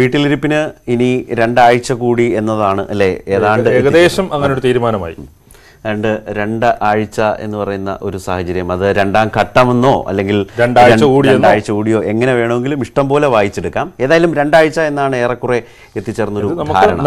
വീട്ടിലിരിപ്പിന് ഇനി രണ്ടാഴ്ച കൂടി എന്നതാണ് അല്ലേ ഏതാണ്ട് ഏകദേശം അങ്ങനെ ഒരു തീരുമാനമായി രണ്ട് രണ്ട് ആഴ്ച എന്ന് പറയുന്ന ഒരു സാഹചര്യം അത് രണ്ടാം ഘട്ടമെന്നോ അല്ലെങ്കിൽ രണ്ടാഴ്ച കൂടിയോ എങ്ങനെ വേണമെങ്കിലും ഇഷ്ടം പോലെ വായിച്ചെടുക്കാം ഏതായാലും രണ്ടാഴ്ച എന്നാണ് ഏറെക്കുറെ എത്തിച്ചേർന്നൊരു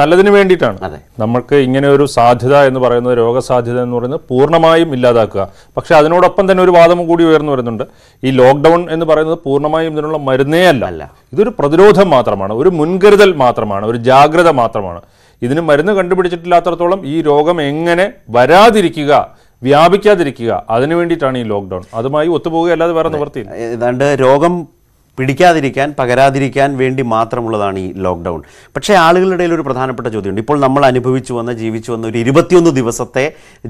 നല്ലതിന് വേണ്ടിയിട്ടാണ് അതെ നമുക്ക് ഇങ്ങനെ ഒരു സാധ്യത എന്ന് പറയുന്നത് രോഗസാധ്യത എന്ന് പറയുന്നത് പൂർണ്ണമായും ഇല്ലാതാക്കുക പക്ഷേ അതിനോടൊപ്പം തന്നെ ഒരു വാദം കൂടി ഉയർന്നു വരുന്നുണ്ട് ഈ ലോക്ക്ഡൗൺ എന്ന് പറയുന്നത് പൂർണ്ണമായും ഇതിനുള്ള മരുന്നേ അല്ല ഇതൊരു പ്രതിരോധം മാത്രമാണ് ഒരു മുൻകരുതൽ മാത്രമാണ് ഒരു ജാഗ്രത മാത്രമാണ് ഇതിന് മരുന്ന് കണ്ടുപിടിച്ചിട്ടില്ലാത്തടത്തോളം ഈ രോഗം എങ്ങനെ വരാതിരിക്കുക വ്യാപിക്കാതിരിക്കുക അതിനു വേണ്ടിയിട്ടാണ് ഈ ലോക്ക്ഡൌൺ അതുമായി ഒത്തുപോകുക അല്ലാതെ വേറെ നിവർത്തി ഏതാണ്ട് രോഗം പിടിക്കാതിരിക്കാൻ പകരാതിരിക്കാൻ വേണ്ടി മാത്രമുള്ളതാണ് ഈ ലോക്ക്ഡൗൺ പക്ഷേ ആളുകളുടെ ഒരു പ്രധാനപ്പെട്ട ചോദ്യമുണ്ട് ഇപ്പോൾ നമ്മൾ അനുഭവിച്ചു വന്ന ജീവിച്ചു വന്ന ഒരു ഇരുപത്തിയൊന്ന് ദിവസത്തെ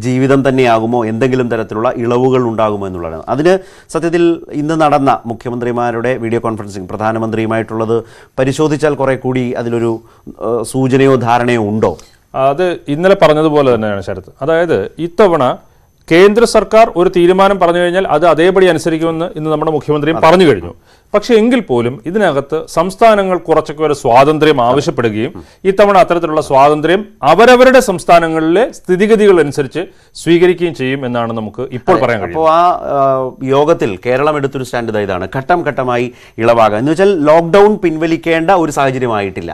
ജീവിതം തന്നെയാകുമോ എന്തെങ്കിലും തരത്തിലുള്ള ഇളവുകൾ ഉണ്ടാകുമോ എന്നുള്ളതാണ് അതിന് സത്യത്തിൽ ഇന്ന് നടന്ന മുഖ്യമന്ത്രിമാരുടെ വീഡിയോ കോൺഫറൻസിങ് പ്രധാനമന്ത്രിയുമായിട്ടുള്ളത് പരിശോധിച്ചാൽ കുറെ കൂടി അതിലൊരു സൂചനയോ ധാരണയോ ഉണ്ടോ അത് ഇന്നലെ പറഞ്ഞതുപോലെ തന്നെയാണ് ശരത് അതായത് ഇത്തവണ കേന്ദ്ര സർക്കാർ ഒരു തീരുമാനം പറഞ്ഞു കഴിഞ്ഞാൽ അത് അതേപടി അനുസരിക്കുമെന്ന് ഇന്ന് നമ്മുടെ മുഖ്യമന്ത്രിയും പറഞ്ഞു കഴിഞ്ഞു പക്ഷേ എങ്കിൽ പോലും ഇതിനകത്ത് സംസ്ഥാനങ്ങൾ കുറച്ചൊക്കെ ഒരു സ്വാതന്ത്ര്യം ആവശ്യപ്പെടുകയും ഇത്തവണ അത്തരത്തിലുള്ള സ്വാതന്ത്ര്യം അവരവരുടെ സംസ്ഥാനങ്ങളിലെ സ്ഥിതിഗതികൾ അനുസരിച്ച് സ്വീകരിക്കുകയും ചെയ്യും എന്നാണ് നമുക്ക് ഇപ്പോൾ പറയാൻ കഴിയും അപ്പോൾ ആ യോഗത്തിൽ കേരളം എടുത്തൊരു സ്റ്റാൻഡ് ഇതാണ് ഘട്ടം ഘട്ടമായി ഇളവാകുക എന്ന് വെച്ചാൽ ലോക്ക്ഡൗൺ പിൻവലിക്കേണ്ട ഒരു സാഹചര്യമായിട്ടില്ല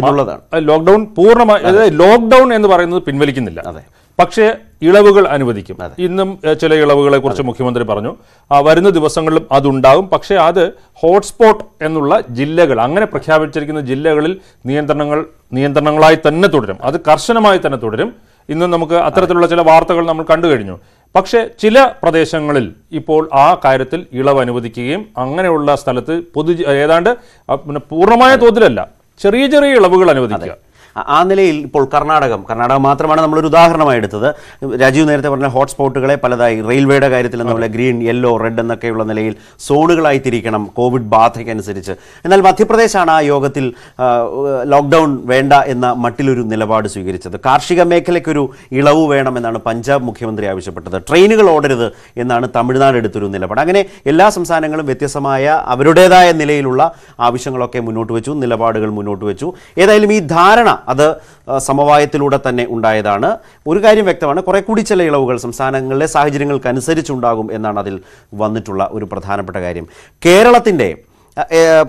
എന്നുള്ളതാണ് ലോക്ക്ഡൗൺ പൂർണ്ണമായി ലോക്ക്ഡൗൺ എന്ന് പറയുന്നത് പിൻവലിക്കുന്നില്ല അതെ പക്ഷേ ഇളവുകൾ അനുവദിക്കും ഇന്നും ചില ഇളവുകളെ കുറിച്ച് മുഖ്യമന്ത്രി പറഞ്ഞു വരുന്ന ദിവസങ്ങളിലും അതുണ്ടാകും പക്ഷേ അത് ഹോട്ട്സ്പോട്ട് എന്നുള്ള ജില്ലകൾ അങ്ങനെ പ്രഖ്യാപിച്ചിരിക്കുന്ന ജില്ലകളിൽ നിയന്ത്രണങ്ങൾ നിയന്ത്രണങ്ങളായി തന്നെ തുടരും അത് കർശനമായി തന്നെ തുടരും ഇന്ന് നമുക്ക് അത്തരത്തിലുള്ള ചില വാർത്തകൾ നമ്മൾ കണ്ടു കഴിഞ്ഞു പക്ഷേ ചില പ്രദേശങ്ങളിൽ ഇപ്പോൾ ആ കാര്യത്തിൽ ഇളവ് അനുവദിക്കുകയും അങ്ങനെയുള്ള സ്ഥലത്ത് പൊതു ഏതാണ്ട് പിന്നെ പൂർണ്ണമായ തോതിലല്ല ചെറിയ ചെറിയ ഇളവുകൾ അനുവദിക്കുക ആ നിലയിൽ ഇപ്പോൾ കർണാടകം കർണാടകം മാത്രമാണ് നമ്മളൊരു ഉദാഹരണമായി എടുത്തത് രാജീവ് നേരത്തെ പറഞ്ഞ ഹോട്ട്സ്പോട്ടുകളെ പലതായി റെയിൽവേയുടെ കാര്യത്തിൽ നമ്മളെ ഗ്രീൻ യെല്ലോ റെഡ് എന്നൊക്കെയുള്ള നിലയിൽ സോണുകളായി തിരിക്കണം കോവിഡ് ബാധയ്ക്കനുസരിച്ച് എന്നാൽ മധ്യപ്രദേശാണ് ആ യോഗത്തിൽ ലോക്ക്ഡൗൺ വേണ്ട എന്ന മട്ടിലൊരു നിലപാട് സ്വീകരിച്ചത് കാർഷിക മേഖലയ്ക്കൊരു ഇളവ് വേണമെന്നാണ് പഞ്ചാബ് മുഖ്യമന്ത്രി ആവശ്യപ്പെട്ടത് ട്രെയിനുകൾ ഓടരുത് എന്നാണ് തമിഴ്നാട് എടുത്തൊരു നിലപാട് അങ്ങനെ എല്ലാ സംസ്ഥാനങ്ങളും വ്യത്യസ്തമായ അവരുടേതായ നിലയിലുള്ള ആവശ്യങ്ങളൊക്കെ മുന്നോട്ട് വെച്ചു നിലപാടുകൾ മുന്നോട്ട് വെച്ചു ഏതായാലും ഈ ധാരണ അത് സമവായത്തിലൂടെ തന്നെ ഉണ്ടായതാണ് ഒരു കാര്യം വ്യക്തമാണ് കുറെ കൂടി ചില ഇളവുകൾ സംസ്ഥാനങ്ങളിലെ സാഹചര്യങ്ങൾക്കനുസരിച്ചുണ്ടാകും എന്നാണ് അതിൽ വന്നിട്ടുള്ള ഒരു പ്രധാനപ്പെട്ട കാര്യം കേരളത്തിൻ്റെ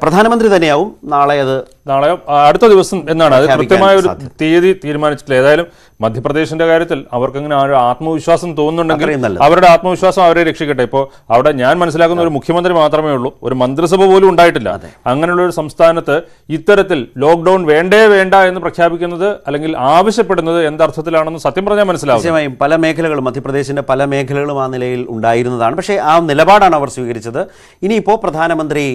പ്രധാനമന്ത്രി തന്നെയാവും നാളെ അത് നാളെ അടുത്ത ദിവസം എന്നാണ് അത് കൃത്യമായ ഒരു തീയതി തീരുമാനിച്ചിട്ടില്ല ഏതായാലും മധ്യപ്രദേശിന്റെ കാര്യത്തിൽ അവർക്ക് ആ ഒരു ആത്മവിശ്വാസം തോന്നുന്നുണ്ടെങ്കിൽ അവരുടെ ആത്മവിശ്വാസം അവരെ രക്ഷിക്കട്ടെ ഇപ്പോൾ അവിടെ ഞാൻ മനസ്സിലാക്കുന്ന ഒരു മുഖ്യമന്ത്രി മാത്രമേ ഉള്ളൂ ഒരു മന്ത്രിസഭ പോലും ഉണ്ടായിട്ടില്ല അങ്ങനെയുള്ള ഒരു സംസ്ഥാനത്ത് ഇത്തരത്തിൽ ലോക്ക്ഡൌൺ വേണ്ടേ വേണ്ട എന്ന് പ്രഖ്യാപിക്കുന്നത് അല്ലെങ്കിൽ ആവശ്യപ്പെടുന്നത് എന്തർത്ഥത്തിലാണെന്ന് സത്യം പറഞ്ഞാൽ മനസ്സിലാവും പല മേഖലകളും മധ്യപ്രദേശിന്റെ പല മേഖലകളും ആ നിലയിൽ ഉണ്ടായിരുന്നതാണ് പക്ഷേ ആ നിലപാടാണ് അവർ സ്വീകരിച്ചത് ഇനിയിപ്പോൾ പ്രധാനമന്ത്രി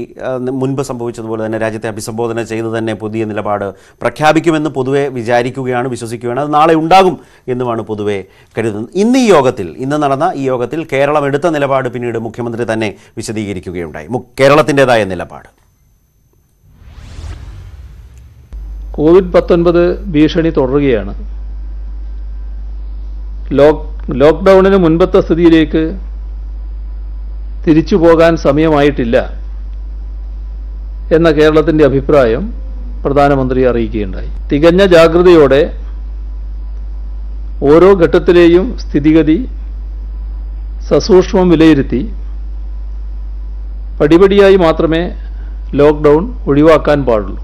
മുൻപ് സംഭവിച്ചതുപോലെ തന്നെ രാജ്യത്തെ അഭിസംബോധന ചെയ്ത് തന്നെ പുതിയ നിലപാട് പ്രഖ്യാപിക്കുമെന്ന് പൊതുവെ വിചാരിക്കുകയാണ് വിശ്വസിക്കുകയാണ് അത് നാളെ ഉണ്ടാകും എന്നുമാണ് പൊതുവെ കരുതുന്നത് ഇന്ന് ഈ യോഗത്തിൽ ഇന്ന് നടന്ന ഈ യോഗത്തിൽ കേരളം എടുത്ത നിലപാട് പിന്നീട് മുഖ്യമന്ത്രി തന്നെ വിശദീകരിക്കുകയുണ്ടായി കേരളത്തിൻ്റെതായ നിലപാട് കോവിഡ് പത്തൊൻപത് ഭീഷണി തുടരുകയാണ് ലോക്ക് ലോക്ക്ഡൗണിന് മുൻപത്തെ സ്ഥിതിയിലേക്ക് തിരിച്ചു പോകാൻ സമയമായിട്ടില്ല എന്ന കേരളത്തിൻ്റെ അഭിപ്രായം പ്രധാനമന്ത്രി അറിയിക്കുകയുണ്ടായി തികഞ്ഞ ജാഗ്രതയോടെ ഓരോ ഘട്ടത്തിലെയും സ്ഥിതിഗതി സസൂക്ഷ്മം വിലയിരുത്തി പടിപടിയായി മാത്രമേ ലോക്ക്ഡൗൺ ഒഴിവാക്കാൻ പാടുള്ളൂ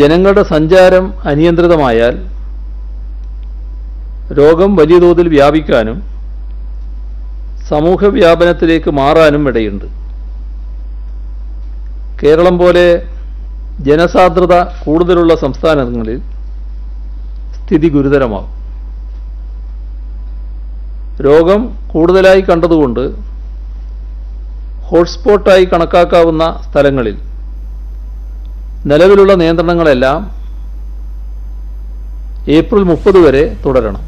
ജനങ്ങളുടെ സഞ്ചാരം അനിയന്ത്രിതമായാൽ രോഗം വലിയ തോതിൽ വ്യാപിക്കാനും സമൂഹവ്യാപനത്തിലേക്ക് മാറാനും ഇടയുണ്ട് കേരളം പോലെ ജനസാന്ദ്രത കൂടുതലുള്ള സംസ്ഥാനങ്ങളിൽ സ്ഥിതി ഗുരുതരമാകും രോഗം കൂടുതലായി കണ്ടതുകൊണ്ട് ഹോട്ട്സ്പോട്ടായി കണക്കാക്കാവുന്ന സ്ഥലങ്ങളിൽ നിലവിലുള്ള നിയന്ത്രണങ്ങളെല്ലാം ഏപ്രിൽ മുപ്പത് വരെ തുടരണം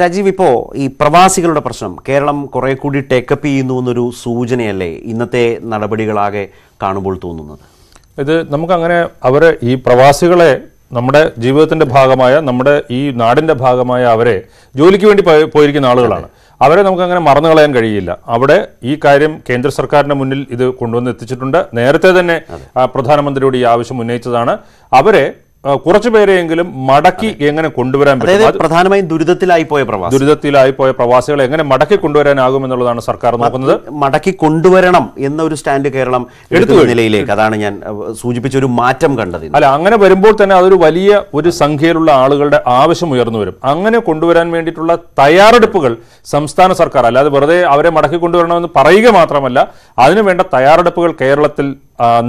രാജീവ് ഇപ്പോൾ ഈ പ്രവാസികളുടെ പ്രശ്നം കേരളം കുറെ കൂടി ടേക്കപ്പ് ചെയ്യുന്നു എന്നൊരു സൂചനയല്ലേ ഇന്നത്തെ നടപടികളാകെ കാണുമ്പോൾ തോന്നുന്നത് ഇത് നമുക്കങ്ങനെ അവരെ ഈ പ്രവാസികളെ നമ്മുടെ ജീവിതത്തിൻ്റെ ഭാഗമായ നമ്മുടെ ഈ നാടിൻ്റെ ഭാഗമായ അവരെ ജോലിക്ക് വേണ്ടി പോയിരിക്കുന്ന ആളുകളാണ് അവരെ നമുക്കങ്ങനെ മറന്നു കളയാൻ കഴിയില്ല അവിടെ ഈ കാര്യം കേന്ദ്ര സർക്കാരിൻ്റെ മുന്നിൽ ഇത് കൊണ്ടുവന്ന് എത്തിച്ചിട്ടുണ്ട് നേരത്തെ തന്നെ പ്രധാനമന്ത്രിയോട് ഈ ആവശ്യം ഉന്നയിച്ചതാണ് അവരെ കുറച്ചു പേരെയെങ്കിലും മടക്കി എങ്ങനെ കൊണ്ടുവരാൻ പറ്റും പ്രധാനമായും ദുരിതത്തിലായി പോയ പ്രവാസി ദുരിതത്തിലായി പോയ പ്രവാസികളെ എങ്ങനെ മടക്കി കൊണ്ടുവരാനാകും എന്നുള്ളതാണ് സർക്കാർ നോക്കുന്നത് മടക്കി കൊണ്ടുവരണം എന്നൊരു സ്റ്റാൻഡ് കേരളം എടുത്തു നിലയിലേക്ക് അതാണ് ഞാൻ സൂചിപ്പിച്ച ഒരു മാറ്റം കണ്ടത് അല്ല അങ്ങനെ വരുമ്പോൾ തന്നെ അതൊരു വലിയ ഒരു സംഖ്യയിലുള്ള ആളുകളുടെ ആവശ്യം ഉയർന്നു വരും അങ്ങനെ കൊണ്ടുവരാൻ വേണ്ടിയിട്ടുള്ള തയ്യാറെടുപ്പുകൾ സംസ്ഥാന സർക്കാർ അല്ലാതെ വെറുതെ അവരെ മടക്കി കൊണ്ടുവരണമെന്ന് പറയുക മാത്രമല്ല അതിനുവേണ്ട തയ്യാറെടുപ്പുകൾ കേരളത്തിൽ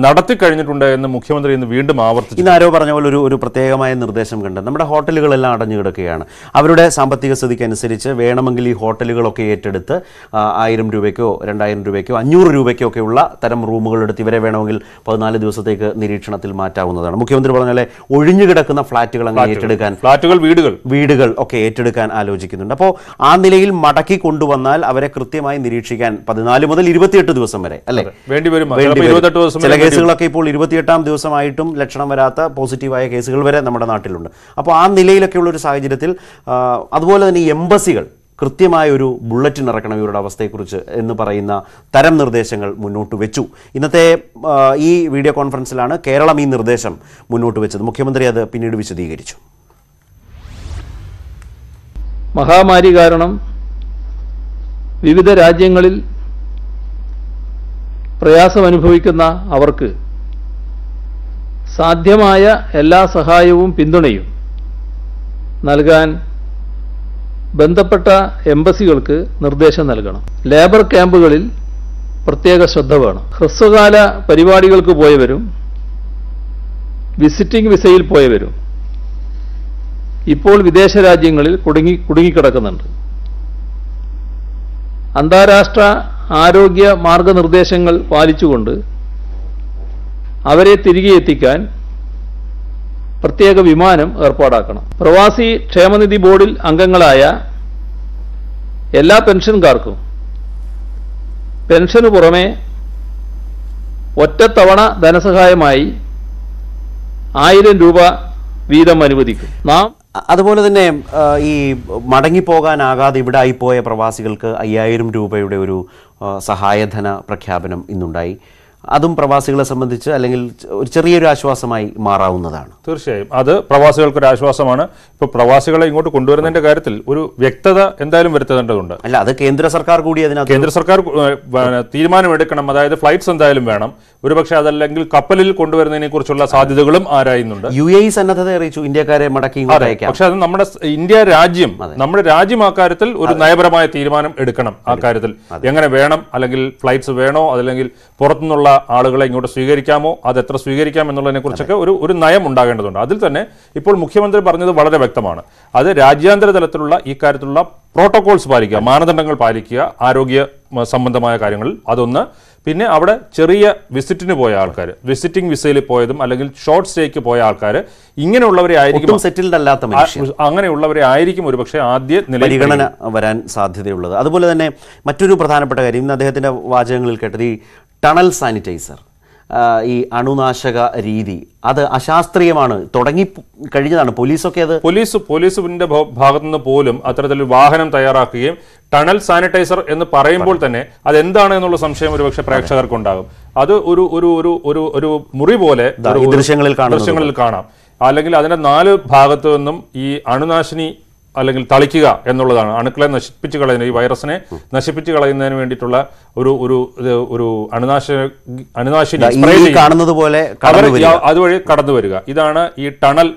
നടത്തി കഴിഞ്ഞിട്ടുണ്ട് എന്ന് മുഖ്യമന്ത്രി ഇന്ന് വീണ്ടും ആവർത്തിച്ചു ഇന്ന് ആരോ പറഞ്ഞ പോലെ ഒരു ഒരു പ്രത്യേകമായ നിർദ്ദേശം കണ്ട് നമ്മുടെ ഹോട്ടലുകളെല്ലാം അടഞ്ഞു കിടക്കുകയാണ് അവരുടെ സാമ്പത്തിക സ്ഥിതിക്ക് അനുസരിച്ച് വേണമെങ്കിൽ ഈ ഹോട്ടലുകളൊക്കെ ഏറ്റെടുത്ത് ആയിരം രൂപയ്ക്കോ രണ്ടായിരം രൂപയ്ക്കോ അഞ്ഞൂറ് രൂപയ്ക്കോ ഉള്ള തരം റൂമുകൾ എടുത്ത് ഇവരെ വേണമെങ്കിൽ പതിനാല് ദിവസത്തേക്ക് നിരീക്ഷണത്തിൽ മാറ്റാവുന്നതാണ് മുഖ്യമന്ത്രി പറഞ്ഞ പോലെ ഒഴിഞ്ഞു കിടക്കുന്ന ഫ്ളാറ്റുകൾ അങ്ങനെ ഏറ്റെടുക്കാൻ ഫ്ളാറ്റുകൾ വീടുകൾ വീടുകൾ ഒക്കെ ഏറ്റെടുക്കാൻ ആലോചിക്കുന്നുണ്ട് അപ്പോൾ ആ നിലയിൽ മടക്കി കൊണ്ടുവന്നാൽ അവരെ കൃത്യമായി നിരീക്ഷിക്കാൻ പതിനാല് മുതൽ ഇരുപത്തിയെട്ട് ദിവസം വരെ അല്ലേ വേണ്ടി വരും ചില കേസുകളൊക്കെ ഇപ്പോൾ ഇരുപത്തിയെട്ടാം ദിവസമായിട്ടും ലക്ഷണം വരാത്ത പോസിറ്റീവായ കേസുകൾ വരെ നമ്മുടെ നാട്ടിലുണ്ട് അപ്പോൾ ആ നിലയിലൊക്കെയുള്ള ഒരു സാഹചര്യത്തിൽ അതുപോലെ തന്നെ എംബസികൾ കൃത്യമായ ഒരു ബുള്ളറ്റിൻ ഇറക്കണം ഇവരുടെ അവസ്ഥയെക്കുറിച്ച് എന്ന് പറയുന്ന തരം നിർദ്ദേശങ്ങൾ മുന്നോട്ട് വെച്ചു ഇന്നത്തെ ഈ വീഡിയോ കോൺഫറൻസിലാണ് കേരളം ഈ നിർദ്ദേശം മുന്നോട്ട് വെച്ചത് മുഖ്യമന്ത്രി അത് പിന്നീട് വിശദീകരിച്ചു മഹാമാരി കാരണം വിവിധ രാജ്യങ്ങളിൽ പ്രയാസം അനുഭവിക്കുന്ന അവർക്ക് സാധ്യമായ എല്ലാ സഹായവും പിന്തുണയും നൽകാൻ ബന്ധപ്പെട്ട എംബസികൾക്ക് നിർദ്ദേശം നൽകണം ലേബർ ക്യാമ്പുകളിൽ പ്രത്യേക ശ്രദ്ധ വേണം ഹ്രസ്വകാല പരിപാടികൾക്ക് പോയവരും വിസിറ്റിംഗ് വിസയിൽ പോയവരും ഇപ്പോൾ വിദേശ രാജ്യങ്ങളിൽ കുടുങ്ങി കുടുങ്ങിക്കിടക്കുന്നുണ്ട് അന്താരാഷ്ട്ര ആരോഗ്യ മാർഗനിർദ്ദേശങ്ങൾ പാലിച്ചുകൊണ്ട് അവരെ തിരികെ എത്തിക്കാൻ പ്രത്യേക വിമാനം ഏർപ്പാടാക്കണം പ്രവാസി ക്ഷേമനിധി ബോർഡിൽ അംഗങ്ങളായ എല്ലാ പെൻഷൻകാർക്കും പെൻഷനു പുറമെ ഒറ്റത്തവണ ധനസഹായമായി ആയിരം രൂപ വീതം അനുവദിക്കും നാം അതുപോലെ തന്നെ ഈ മടങ്ങിപ്പോകാനാകാതെ ഇവിടെ ആയിപ്പോയ പ്രവാസികൾക്ക് അയ്യായിരം രൂപയുടെ ഒരു സഹായധന പ്രഖ്യാപനം ഇന്നുണ്ടായി അതും പ്രവാസികളെ സംബന്ധിച്ച് അല്ലെങ്കിൽ ഒരു ചെറിയൊരു ആശ്വാസമായി മാറാവുന്നതാണ് തീർച്ചയായും അത് പ്രവാസികൾക്ക് ഒരു ആശ്വാസമാണ് ഇപ്പൊ പ്രവാസികളെ ഇങ്ങോട്ട് കൊണ്ടുവരുന്നതിന്റെ കാര്യത്തിൽ ഒരു വ്യക്തത എന്തായാലും വരുത്തേണ്ടതുണ്ട് അല്ല അത് കേന്ദ്ര സർക്കാർ കൂടി അതിനകത്ത് കേന്ദ്ര സർക്കാർ തീരുമാനമെടുക്കണം അതായത് ഫ്ലൈറ്റ്സ് എന്തായാലും വേണം ഒരുപക്ഷെ അതല്ലെങ്കിൽ കപ്പലിൽ കൊണ്ടുവരുന്നതിനെ കുറിച്ചുള്ള സാധ്യതകളും ആരായുന്നുണ്ട് യു എ സന്നദ്ധത അറിയിച്ചു ഇന്ത്യക്കാരെ മടക്കി പക്ഷെ അത് നമ്മുടെ ഇന്ത്യ രാജ്യം നമ്മുടെ രാജ്യം ആ കാര്യത്തിൽ ഒരു നയപരമായ തീരുമാനം എടുക്കണം ആ കാര്യത്തിൽ എങ്ങനെ വേണം അല്ലെങ്കിൽ ഫ്ലൈറ്റ്സ് വേണോ അതല്ലെങ്കിൽ പുറത്തുനിന്നുള്ള ആളുകളെ ഇങ്ങോട്ട് സ്വീകരിക്കാമോ അത് എത്ര സ്വീകരിക്കാം എന്നുള്ളതിനെ കുറിച്ചൊക്കെ ഒരു ഒരു നയം ഉണ്ടാകേണ്ടതുണ്ട് അതിൽ തന്നെ ഇപ്പോൾ മുഖ്യമന്ത്രി പറഞ്ഞത് വളരെ വ്യക്തമാണ് അത് രാജ്യാന്തര തലത്തിലുള്ള ഈ കാര്യത്തിലുള്ള പ്രോട്ടോകോൾസ് പാലിക്കുക മാനദണ്ഡങ്ങൾ പാലിക്കുക ആരോഗ്യ സംബന്ധമായ കാര്യങ്ങളിൽ അതൊന്ന് പിന്നെ അവിടെ ചെറിയ വിസിറ്റിന് പോയ ആൾക്കാർ വിസിറ്റിംഗ് വിസയിൽ പോയതും അല്ലെങ്കിൽ ഷോർട്ട് സ്റ്റേക്ക് പോയ ആൾക്കാർ ഇങ്ങനെയുള്ളവരെ ആയിരിക്കും സെറ്റിൽഡ് അല്ലാത്ത അങ്ങനെയുള്ളവരെ ആയിരിക്കും ഒരുപക്ഷെ ആദ്യ പരിഗണന വരാൻ സാധ്യതയുള്ളത് അതുപോലെ തന്നെ മറ്റൊരു പ്രധാനപ്പെട്ട കാര്യം ഇന്ന് അദ്ദേഹത്തിൻ്റെ വാചകങ്ങളിൽ കേട്ടത് ഈ ടണൽ സാനിറ്റൈസർ ഈ അണുനാശക രീതി അത് അശാസ്ത്രീയമാണ് തുടങ്ങി കഴിഞ്ഞതാണ് പോലീസൊക്കെ അത് പോലീസ് പോലീസിന്റെ ഭാഗത്തു നിന്ന് പോലും അത്തരത്തിൽ വാഹനം തയ്യാറാക്കുകയും ടണൽ സാനിറ്റൈസർ എന്ന് പറയുമ്പോൾ തന്നെ അതെന്താണ് എന്നുള്ള സംശയം ഒരുപക്ഷെ പ്രേക്ഷകർക്കുണ്ടാകും അത് ഒരു ഒരു ഒരു ഒരു ഒരു മുറി പോലെ ദൃശ്യങ്ങളിൽ ദൃശ്യങ്ങളിൽ കാണാം അല്ലെങ്കിൽ അതിന്റെ നാല് ഭാഗത്തു നിന്നും ഈ അണുനാശിനി അല്ലെങ്കിൽ തളിക്കുക എന്നുള്ളതാണ് അണുക്കളെ നശിപ്പിച്ച് കളയുന്ന ഈ വൈറസിനെ നശിപ്പിച്ച് കളയുന്നതിന് വേണ്ടിയിട്ടുള്ള ഒരു ഒരു ഒരു അണുനാശ അണുനാശിനി കാണുന്നത് പോലെ അതുവഴി കടന്നു വരിക ഇതാണ് ഈ ടണൽ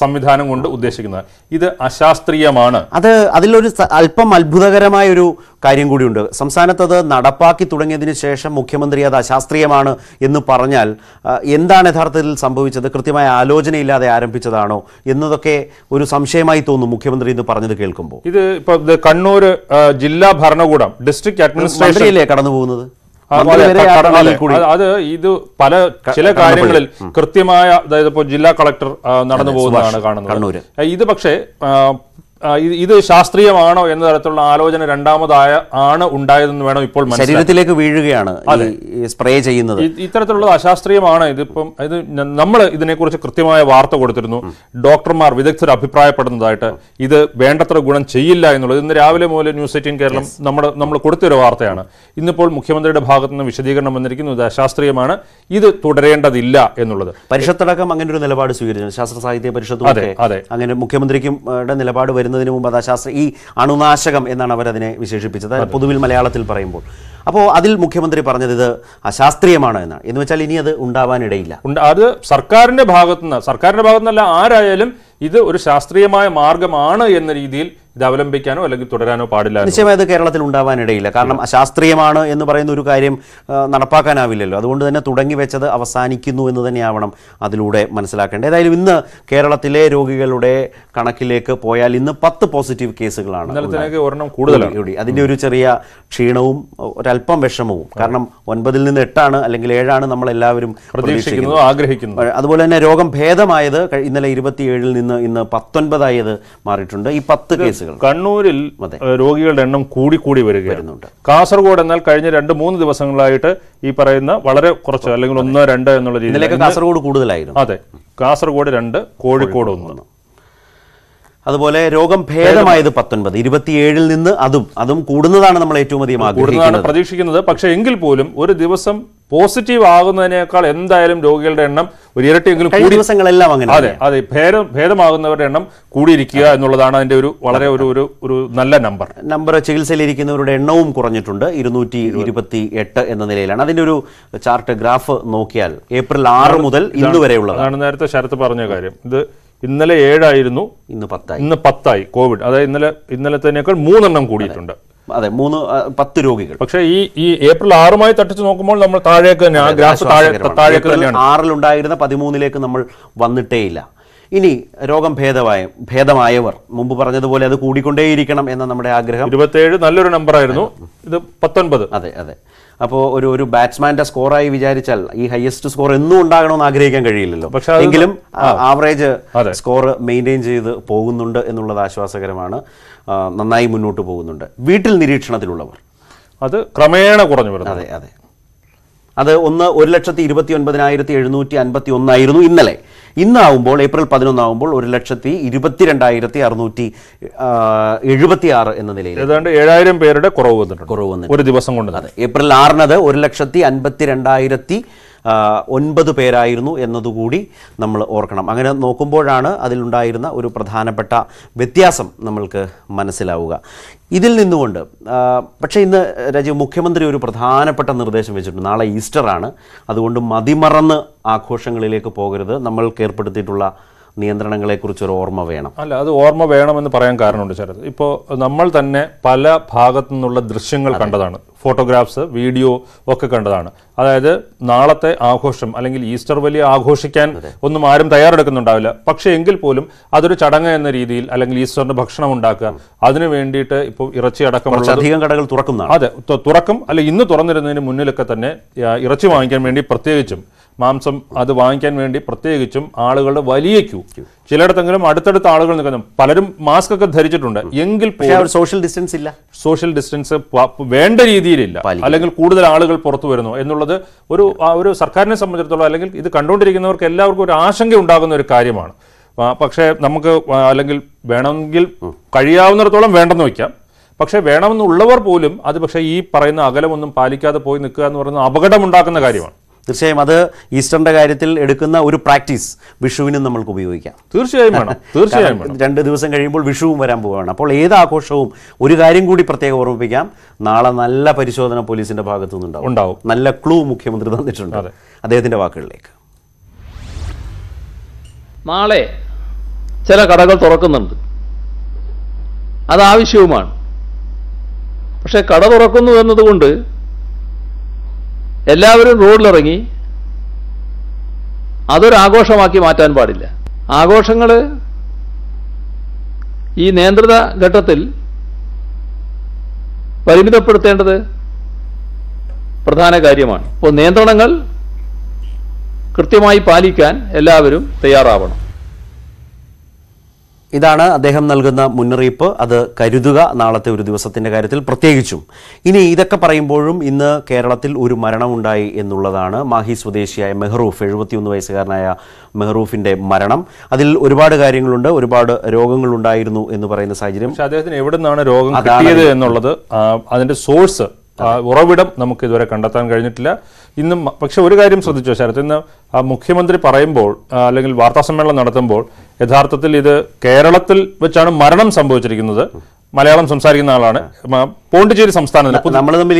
സംവിധാനം കൊണ്ട് ഉദ്ദേശിക്കുന്നത് ഇത് അശാസ്ത്രീയമാണ് അത് അതിലൊരു അല്പം അത്ഭുതകരമായ ഒരു കാര്യം കൂടിയുണ്ട് സംസ്ഥാനത്ത് അത് നടപ്പാക്കി തുടങ്ങിയതിന് ശേഷം മുഖ്യമന്ത്രി അത് അശാസ്ത്രീയമാണ് എന്ന് പറഞ്ഞാൽ എന്താണ് യഥാർത്ഥത്തിൽ സംഭവിച്ചത് കൃത്യമായ ആലോചനയില്ലാതെ ആരംഭിച്ചതാണോ എന്നതൊക്കെ ഒരു സംശയമായി തോന്നും മുഖ്യമന്ത്രി ഇന്ന് പറഞ്ഞത് കേൾക്കുമ്പോൾ ഇത് ഇപ്പൊ കണ്ണൂർ ജില്ലാ ഭരണകൂടം ഡിസ്ട്രിക്ട് അഡ്മിനിസ്ട്രേഷനിലേ കടന്നു പോകുന്നത് അത് ഇത് പല ചില കാര്യങ്ങളിൽ കൃത്യമായ അതായത് ഇപ്പോൾ ജില്ലാ കളക്ടർ നടന്നു പോകുന്നതാണ് കാണുന്നത് ഇത് പക്ഷേ ഇത് ശാസ്ത്രീയമാണോ എന്ന തരത്തിലുള്ള ആലോചന രണ്ടാമതായ ആണ് ഉണ്ടായതെന്ന് വേണം ഇപ്പോൾ ശരീരത്തിലേക്ക് വീഴുകയാണ് സ്പ്രേ ചെയ്യുന്നത് ഇത്തരത്തിലുള്ളത് അശാസ്ത്രീയമാണ് ഇതിപ്പം ഇത് നമ്മൾ ഇതിനെക്കുറിച്ച് കൃത്യമായ വാർത്ത കൊടുത്തിരുന്നു ഡോക്ടർമാർ വിദഗ്ധർ അഭിപ്രായപ്പെടുന്നതായിട്ട് ഇത് വേണ്ടത്ര ഗുണം ചെയ്യില്ല എന്നുള്ളത് ഇന്ന് രാവിലെ മുതൽ ന്യൂസ് എയ്റ്റീൻ കേരളം നമ്മുടെ നമ്മൾ കൊടുത്തൊരു വാർത്തയാണ് ഇന്നിപ്പോൾ മുഖ്യമന്ത്രിയുടെ ഭാഗത്ത് നിന്ന് വിശദീകരണം വന്നിരിക്കുന്നു ഇത് അശാസ്ത്രീയമാണ് ഇത് തുടരേണ്ടതില്ല എന്നുള്ളത് പരിഷത്തടക്കം അങ്ങനെ ഒരു നിലപാട് സ്വീകരിച്ചു ശാസ്ത്ര സാഹിത്യ പരിഷത്ത് അങ്ങനെ മുഖ്യമന്ത്രിക്കും നിലപാട് വരുന്ന വരുന്നതിന് മുമ്പ് അതാ ശാസ്ത്ര ഈ അണുനാശകം എന്നാണ് അവരതിനെ വിശേഷിപ്പിച്ചത് പൊതുവിൽ മലയാളത്തിൽ പറയുമ്പോൾ അപ്പോൾ അതിൽ മുഖ്യമന്ത്രി പറഞ്ഞത് ഇത് അശാസ്ത്രീയമാണ് എന്നാണ് എന്ന് വെച്ചാൽ ഇനി അത് ഉണ്ടാവാനിടയില്ല അത് സർക്കാരിൻ്റെ ഭാഗത്തുനിന്ന് സർക്കാരിൻ്റെ ഭാഗത്തുനിന്നല്ല ആരായാലും ഇത് ഒരു ശാസ്ത്രീയമായ മാർഗമാണ് എന്ന രീതിയിൽ ഇത് അവലംബിക്കാനോ അല്ലെങ്കിൽ തുടരാനോ പാടില്ല നിശ്ചയമായത് കേരളത്തിൽ ഉണ്ടാവാനിടയില്ല കാരണം അശാസ്ത്രീയമാണ് എന്ന് പറയുന്ന ഒരു കാര്യം നടപ്പാക്കാനാവില്ലല്ലോ അതുകൊണ്ട് തന്നെ തുടങ്ങി വെച്ചത് അവസാനിക്കുന്നു എന്ന് തന്നെയാവണം അതിലൂടെ മനസ്സിലാക്കേണ്ടത് ഏതായാലും ഇന്ന് കേരളത്തിലെ രോഗികളുടെ കണക്കിലേക്ക് പോയാൽ ഇന്ന് പത്ത് പോസിറ്റീവ് കേസുകളാണ് ഒരെണ്ണം അതിൻ്റെ ഒരു ചെറിയ ക്ഷീണവും ഒരല്പം വിഷമവും കാരണം ഒൻപതിൽ നിന്ന് എട്ടാണ് അല്ലെങ്കിൽ ഏഴാണ് നമ്മൾ എല്ലാവരും ആഗ്രഹിക്കുന്നത് ആഗ്രഹിക്കുന്നു അതുപോലെ തന്നെ രോഗം ഭേദമായത് ഇന്നലെ ഇരുപത്തിയേഴിൽ നിന്ന് ഇന്ന് പത്തൊൻപതായത് മാറിയിട്ടുണ്ട് ഈ പത്ത് കേസ് കേസുകൾ കണ്ണൂരിൽ രോഗികളുടെ എണ്ണം കൂടി കൂടി വരുന്നുണ്ട് കാസർഗോഡ് എന്നാൽ കഴിഞ്ഞ രണ്ട് മൂന്ന് ദിവസങ്ങളായിട്ട് ഈ പറയുന്ന വളരെ കുറച്ച് അല്ലെങ്കിൽ ഒന്ന് രണ്ട് എന്നുള്ള രീതിയിലേക്ക് കാസർഗോഡ് കൂടുതലായിരുന്നു അതെ കാസർഗോഡ് രണ്ട് കോഴിക്കോട് ഒന്ന് അതുപോലെ രോഗം ഭേദമായത് പത്തൊൻപത് ഇരുപത്തിയേഴിൽ നിന്ന് അതും അതും കൂടുന്നതാണ് നമ്മൾ ഏറ്റവും അധികം പ്രതീക്ഷിക്കുന്നത് പക്ഷേ എങ്കിൽ പോലും ഒരു ദിവസം പോസിറ്റീവ് ആകുന്നതിനേക്കാൾ എന്തായാലും രോഗികളുടെ എണ്ണം ഒരു ഇരട്ടിയെങ്കിലും കൂടി ദിവസങ്ങളെല്ലാം അങ്ങനെ അതെ അതെ ഭേദം ഭേദമാകുന്നവരുടെ എണ്ണം കൂടിയിരിക്കുക എന്നുള്ളതാണ് അതിന്റെ ഒരു വളരെ ഒരു ഒരു ഒരു നല്ല നമ്പർ നമ്പർ ചികിത്സയിലിരിക്കുന്നവരുടെ എണ്ണവും കുറഞ്ഞിട്ടുണ്ട് ഇരുന്നൂറ്റി ഇരുപത്തി എട്ട് എന്ന നിലയിലാണ് അതിന്റെ ഒരു ചാർട്ട് ഗ്രാഫ് നോക്കിയാൽ ഏപ്രിൽ ആറ് മുതൽ ഇന്ന് വരെയുള്ളതാണ് നേരത്തെ ശരത്ത് പറഞ്ഞ കാര്യം ഇത് ഇന്നലെ ഏഴായിരുന്നു ഇന്ന് പത്തായി ഇന്ന് പത്തായി കോവിഡ് അതായത് ഇന്നലെ ഇന്നലത്തേക്കാൾ മൂന്നെണ്ണം കൂടിയിട്ടുണ്ട് അതെ മൂന്ന് പത്ത് രോഗികൾ പക്ഷേ ഈ ഈ ഏപ്രിൽ ആറുമായി തട്ടിച്ച് നോക്കുമ്പോൾ നമ്മൾ താഴേക്ക് തന്നെ ആ ഗ്രാഫ് താഴേക്ക് തന്നെയാണ് ആറിലുണ്ടായിരുന്ന പതിമൂന്നിലേക്ക് നമ്മൾ വന്നിട്ടേ ഇല്ല ഇനി രോഗം ഭേദമായ ഭേദമായവർ മുമ്പ് പറഞ്ഞതുപോലെ അത് കൂടിക്കൊണ്ടേയിരിക്കണം എന്ന നമ്മുടെ ആഗ്രഹം ഇരുപത്തേഴ് നല്ലൊരു നമ്പർ ആയിരുന്നു ഇത് പത്തൊൻപത് അതെ അതെ അപ്പോൾ ഒരു ഒരു ബാറ്റ്സ്മാന്റെ സ്കോറായി വിചാരിച്ചാൽ ഈ ഹയസ്റ്റ് സ്കോർ എന്നും ഉണ്ടാകണമെന്ന് ആഗ്രഹിക്കാൻ കഴിയില്ലല്ലോ പക്ഷേ എങ്കിലും ആവറേജ് സ്കോർ മെയിൻറ്റെയിൻ ചെയ്ത് പോകുന്നുണ്ട് എന്നുള്ളത് ആശ്വാസകരമാണ് നന്നായി മുന്നോട്ട് പോകുന്നുണ്ട് വീട്ടിൽ നിരീക്ഷണത്തിലുള്ളവർ അത് ക്രമേണ കുറഞ്ഞു വരുന്നു അതെ അതെ അത് ഒന്ന് ഒരു ലക്ഷത്തി ഇരുപത്തി ഒൻപതിനായിരത്തി എഴുന്നൂറ്റി അൻപത്തി ഒന്നായിരുന്നു ഇന്നലെ ഇന്നാവുമ്പോൾ ഏപ്രിൽ പതിനൊന്നാവുമ്പോൾ ഒരു ലക്ഷത്തി ഇരുപത്തിരണ്ടായിരത്തി അറുന്നൂറ്റി എഴുപത്തി ആറ് എന്ന നിലയിൽ ഏതാണ്ട് ഏഴായിരം പേരുടെ കുറവ് വന്നിട്ടുണ്ട് കുറവ് വന്നിട്ടുണ്ട് ഒരു ദിവസം കൊണ്ട് അതെ ഏപ്രിൽ ആറിനത് ഒരു ലക്ഷത്തി അൻപത്തി രണ്ടായിരത്തി ഒൻപത് പേരായിരുന്നു എന്നതുകൂടി നമ്മൾ ഓർക്കണം അങ്ങനെ നോക്കുമ്പോഴാണ് അതിലുണ്ടായിരുന്ന ഒരു പ്രധാനപ്പെട്ട വ്യത്യാസം നമ്മൾക്ക് മനസ്സിലാവുക ഇതിൽ നിന്നുകൊണ്ട് പക്ഷേ ഇന്ന് രാജീവ് മുഖ്യമന്ത്രി ഒരു പ്രധാനപ്പെട്ട നിർദ്ദേശം വെച്ചിട്ടുണ്ട് നാളെ ഈസ്റ്ററാണ് അതുകൊണ്ട് മതിമറന്ന് ആഘോഷങ്ങളിലേക്ക് പോകരുത് നമ്മൾക്ക് ഏർപ്പെടുത്തിയിട്ടുള്ള നിയന്ത്രണങ്ങളെക്കുറിച്ച് ഒരു ഓർമ്മ വേണം അല്ല അത് ഓർമ്മ വേണമെന്ന് പറയാൻ കാരണമുണ്ട് ശരത് ഇപ്പോൾ നമ്മൾ തന്നെ പല ഭാഗത്തു നിന്നുള്ള ദൃശ്യങ്ങൾ കണ്ടതാണ് ഫോട്ടോഗ്രാഫ്സ് വീഡിയോ ഒക്കെ കണ്ടതാണ് അതായത് നാളത്തെ ആഘോഷം അല്ലെങ്കിൽ ഈസ്റ്റർ വലിയ ആഘോഷിക്കാൻ ഒന്നും ആരും തയ്യാറെടുക്കുന്നുണ്ടാവില്ല പക്ഷേ എങ്കിൽ പോലും അതൊരു ചടങ്ങ് എന്ന രീതിയിൽ അല്ലെങ്കിൽ ഈസ്റ്ററിന്റെ ഭക്ഷണം ഉണ്ടാക്കുക അതിനു വേണ്ടിയിട്ട് ഇപ്പോൾ ഇറച്ചി അടക്കം അധികം കടകൾ തുറക്കുന്ന അതെ തുറക്കും അല്ലെ ഇന്ന് തുറന്നിരുന്നതിന് മുന്നിലൊക്കെ തന്നെ ഇറച്ചി വാങ്ങിക്കാൻ വേണ്ടി പ്രത്യേകിച്ചും മാംസം അത് വാങ്ങിക്കാൻ വേണ്ടി പ്രത്യേകിച്ചും ആളുകളുടെ വലിയ ക്യൂ ചിലയിടത്തെങ്കിലും അടുത്തടുത്ത ആളുകൾ നിൽക്കുന്നു പലരും മാസ്ക് ഒക്കെ ധരിച്ചിട്ടുണ്ട് എങ്കിൽ സോഷ്യൽ ഡിസ്റ്റൻസ് ഇല്ല സോഷ്യൽ ഡിസ്റ്റൻസ് വേണ്ട രീതിയിലില്ല അല്ലെങ്കിൽ കൂടുതൽ ആളുകൾ പുറത്തു വരുന്നു എന്നുള്ളത് ഒരു ഒരു സർക്കാരിനെ സംബന്ധിച്ചിടത്തോളം അല്ലെങ്കിൽ ഇത് കണ്ടുകൊണ്ടിരിക്കുന്നവർക്ക് എല്ലാവർക്കും ഒരു ആശങ്ക ഉണ്ടാകുന്ന ഒരു കാര്യമാണ് പക്ഷേ നമുക്ക് അല്ലെങ്കിൽ വേണമെങ്കിൽ കഴിയാവുന്നിടത്തോളം വേണ്ടെന്ന് വയ്ക്കാം പക്ഷേ വേണമെന്നുള്ളവർ പോലും അത് പക്ഷേ ഈ പറയുന്ന അകലമൊന്നും പാലിക്കാതെ പോയി നിൽക്കുക എന്ന് പറയുന്നത് അപകടമുണ്ടാക്കുന്ന കാര്യമാണ് തീർച്ചയായും അത് ഈസ്റ്ററിന്റെ കാര്യത്തിൽ എടുക്കുന്ന ഒരു പ്രാക്ടീസ് വിഷുവിനും നമ്മൾക്ക് ഉപയോഗിക്കാം തീർച്ചയായും വേണം തീർച്ചയായും രണ്ട് ദിവസം കഴിയുമ്പോൾ വിഷുവും വരാൻ പോവുകയാണ് അപ്പോൾ ഏത് ആഘോഷവും ഒരു കാര്യം കൂടി പ്രത്യേകം ഓർമ്മിപ്പിക്കാം നാളെ നല്ല പരിശോധന പോലീസിന്റെ ഭാഗത്തു നിന്നുണ്ടാവും ഉണ്ടാവും നല്ല ക്ലൂ മുഖ്യമന്ത്രി തന്നിട്ടുണ്ട് അദ്ദേഹത്തിന്റെ വാക്കുകളിലേക്ക് നാളെ ചില കടകൾ തുറക്കുന്നുണ്ട് അത് പക്ഷെ പക്ഷേ കട തുറക്കുന്നു എന്നതുകൊണ്ട് എല്ലാവരും റോഡിലിറങ്ങി അതൊരാഘോഷമാക്കി മാറ്റാൻ പാടില്ല ആഘോഷങ്ങൾ ഈ നിയന്ത്രിത ഘട്ടത്തിൽ പരിമിതപ്പെടുത്തേണ്ടത് പ്രധാന കാര്യമാണ് അപ്പോൾ നിയന്ത്രണങ്ങൾ കൃത്യമായി പാലിക്കാൻ എല്ലാവരും തയ്യാറാവണം ഇതാണ് അദ്ദേഹം നൽകുന്ന മുന്നറിയിപ്പ് അത് കരുതുക നാളത്തെ ഒരു ദിവസത്തിൻ്റെ കാര്യത്തിൽ പ്രത്യേകിച്ചും ഇനി ഇതൊക്കെ പറയുമ്പോഴും ഇന്ന് കേരളത്തിൽ ഒരു മരണമുണ്ടായി എന്നുള്ളതാണ് മാഹി സ്വദേശിയായ മെഹ്റൂഫ് എഴുപത്തിയൊന്ന് വയസ്സുകാരനായ മെഹ്റൂഫിൻ്റെ മരണം അതിൽ ഒരുപാട് കാര്യങ്ങളുണ്ട് ഒരുപാട് രോഗങ്ങൾ ഉണ്ടായിരുന്നു എന്ന് പറയുന്ന സാഹചര്യം അദ്ദേഹത്തിന് എവിടെ നിന്നാണ് രോഗം കിട്ടിയത് എന്നുള്ളത് അതിൻ്റെ സോഴ്സ് ഉറവിടം നമുക്ക് ഇതുവരെ കണ്ടെത്താൻ കഴിഞ്ഞിട്ടില്ല ഇന്നും പക്ഷെ ഒരു കാര്യം ശ്രദ്ധിച്ചോ ശരത് ഇന്ന് മുഖ്യമന്ത്രി പറയുമ്പോൾ അല്ലെങ്കിൽ വാർത്താസമ്മേളനം നടത്തുമ്പോൾ യഥാർത്ഥത്തിൽ ഇത് കേരളത്തിൽ വെച്ചാണ് മരണം സംഭവിച്ചിരിക്കുന്നത് മലയാളം സംസാരിക്കുന്ന ആളാണ് പോണ്ടിച്ചേരി സംസ്ഥാനത്തിൽ നമ്മൾ തമ്മിൽ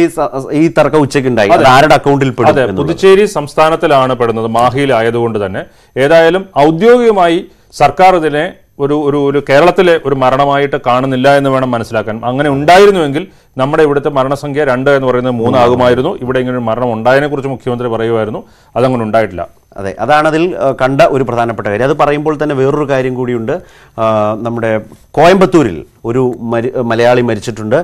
ഈ തർക്കം ഉച്ചയ്ക്ക് ആരുടെ അക്കൗണ്ടിൽ അതെ പുതുച്ചേരി സംസ്ഥാനത്തിലാണ് പെടുന്നത് മാഹിയിലായതുകൊണ്ട് തന്നെ ഏതായാലും ഔദ്യോഗികമായി സർക്കാർ ഇതിനെ ഒരു ഒരു ഒരു കേരളത്തിലെ ഒരു മരണമായിട്ട് കാണുന്നില്ല എന്ന് വേണം മനസ്സിലാക്കാൻ അങ്ങനെ ഉണ്ടായിരുന്നുവെങ്കിൽ നമ്മുടെ ഇവിടുത്തെ മരണസംഖ്യ രണ്ട് എന്ന് പറയുന്നത് മൂന്നാകുമായിരുന്നു ഇവിടെ ഇങ്ങനെ ഒരു മരണം ഉണ്ടായതിനെ കുറിച്ച് മുഖ്യമന്ത്രി പറയുമായിരുന്നു അതങ്ങനെ ഉണ്ടായിട്ടില്ല അതെ അതാണ് അതിൽ കണ്ട ഒരു പ്രധാനപ്പെട്ട കാര്യം അത് പറയുമ്പോൾ തന്നെ വേറൊരു കാര്യം കൂടിയുണ്ട് നമ്മുടെ കോയമ്പത്തൂരിൽ ഒരു മരി മലയാളി മരിച്ചിട്ടുണ്ട്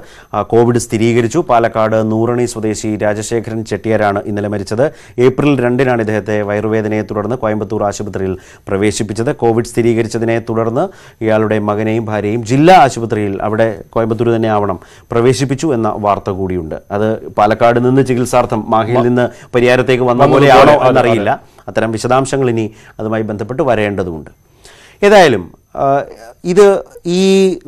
കോവിഡ് സ്ഥിരീകരിച്ചു പാലക്കാട് നൂറണി സ്വദേശി രാജശേഖരൻ ചെട്ടിയാരാണ് ഇന്നലെ മരിച്ചത് ഏപ്രിൽ രണ്ടിനാണ് ഇദ്ദേഹത്തെ വയറുവേദനയെ തുടർന്ന് കോയമ്പത്തൂർ ആശുപത്രിയിൽ പ്രവേശിപ്പിച്ചത് കോവിഡ് സ്ഥിരീകരിച്ചതിനെ തുടർന്ന് ഇയാളുടെ മകനെയും ഭാര്യയും ജില്ലാ ആശുപത്രിയിൽ അവിടെ കോയമ്പത്തൂർ തന്നെ ആവണം പ്രവേശിപ്പിച്ചു എന്ന വാർത്ത കൂടിയുണ്ട് അത് പാലക്കാട് നിന്ന് ചികിത്സാർത്ഥം മാഹിയിൽ നിന്ന് പരിയാരത്തേക്ക് വന്ന പോലെയാണോ എന്നറിയില്ല അത്തരം വിശദാംശങ്ങൾ ഇനി അതുമായി ബന്ധപ്പെട്ട് വരേണ്ടതുണ്ട് ഏതായാലും ഇത് ഈ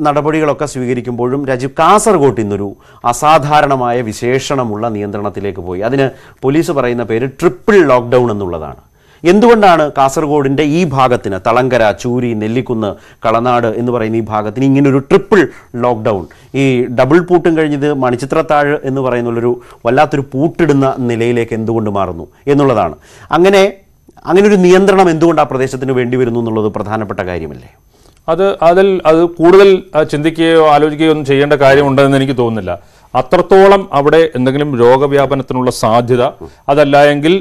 നടപടികളൊക്കെ സ്വീകരിക്കുമ്പോഴും രാജീവ് കാസർഗോട്ട് ഇന്നൊരു അസാധാരണമായ വിശേഷണമുള്ള നിയന്ത്രണത്തിലേക്ക് പോയി അതിന് പോലീസ് പറയുന്ന പേര് ട്രിപ്പിൾ ലോക്ക്ഡൗൺ എന്നുള്ളതാണ് എന്തുകൊണ്ടാണ് കാസർഗോഡിൻ്റെ ഈ ഭാഗത്തിന് തളങ്കര ചൂരി നെല്ലിക്കുന്ന് കളനാട് എന്ന് പറയുന്ന ഈ ഭാഗത്തിന് ഇങ്ങനൊരു ട്രിപ്പിൾ ലോക്ക്ഡൗൺ ഈ ഡബിൾ പൂട്ടും കഴിഞ്ഞത് മണിച്ചിത്രത്താഴ് എന്ന് പറയുന്നുള്ളൊരു വല്ലാത്തൊരു പൂട്ടിടുന്ന നിലയിലേക്ക് എന്തുകൊണ്ട് മാറുന്നു എന്നുള്ളതാണ് അങ്ങനെ അങ്ങനെ ഒരു നിയന്ത്രണം എന്തുകൊണ്ട് ആ പ്രദേശത്തിന് വേണ്ടി വരുന്നു എന്നുള്ളത് പ്രധാനപ്പെട്ട കാര്യമല്ലേ അത് അതിൽ അത് കൂടുതൽ ചിന്തിക്കുകയോ ആലോചിക്കുകയോ ഒന്നും ചെയ്യേണ്ട കാര്യമുണ്ടെന്ന് എനിക്ക് തോന്നുന്നില്ല അത്രത്തോളം അവിടെ എന്തെങ്കിലും രോഗവ്യാപനത്തിനുള്ള സാധ്യത അതല്ല എങ്കിൽ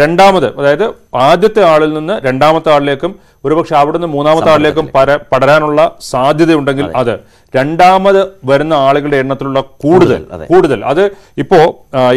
രണ്ടാമത് അതായത് ആദ്യത്തെ ആളിൽ നിന്ന് രണ്ടാമത്തെ ആളിലേക്കും ഒരുപക്ഷെ അവിടെ നിന്ന് മൂന്നാമത്തെ ആളിലേക്കും പര പടരാനുള്ള സാധ്യതയുണ്ടെങ്കിൽ അത് രണ്ടാമത് വരുന്ന ആളുകളുടെ എണ്ണത്തിലുള്ള കൂടുതൽ കൂടുതൽ അത് ഇപ്പോൾ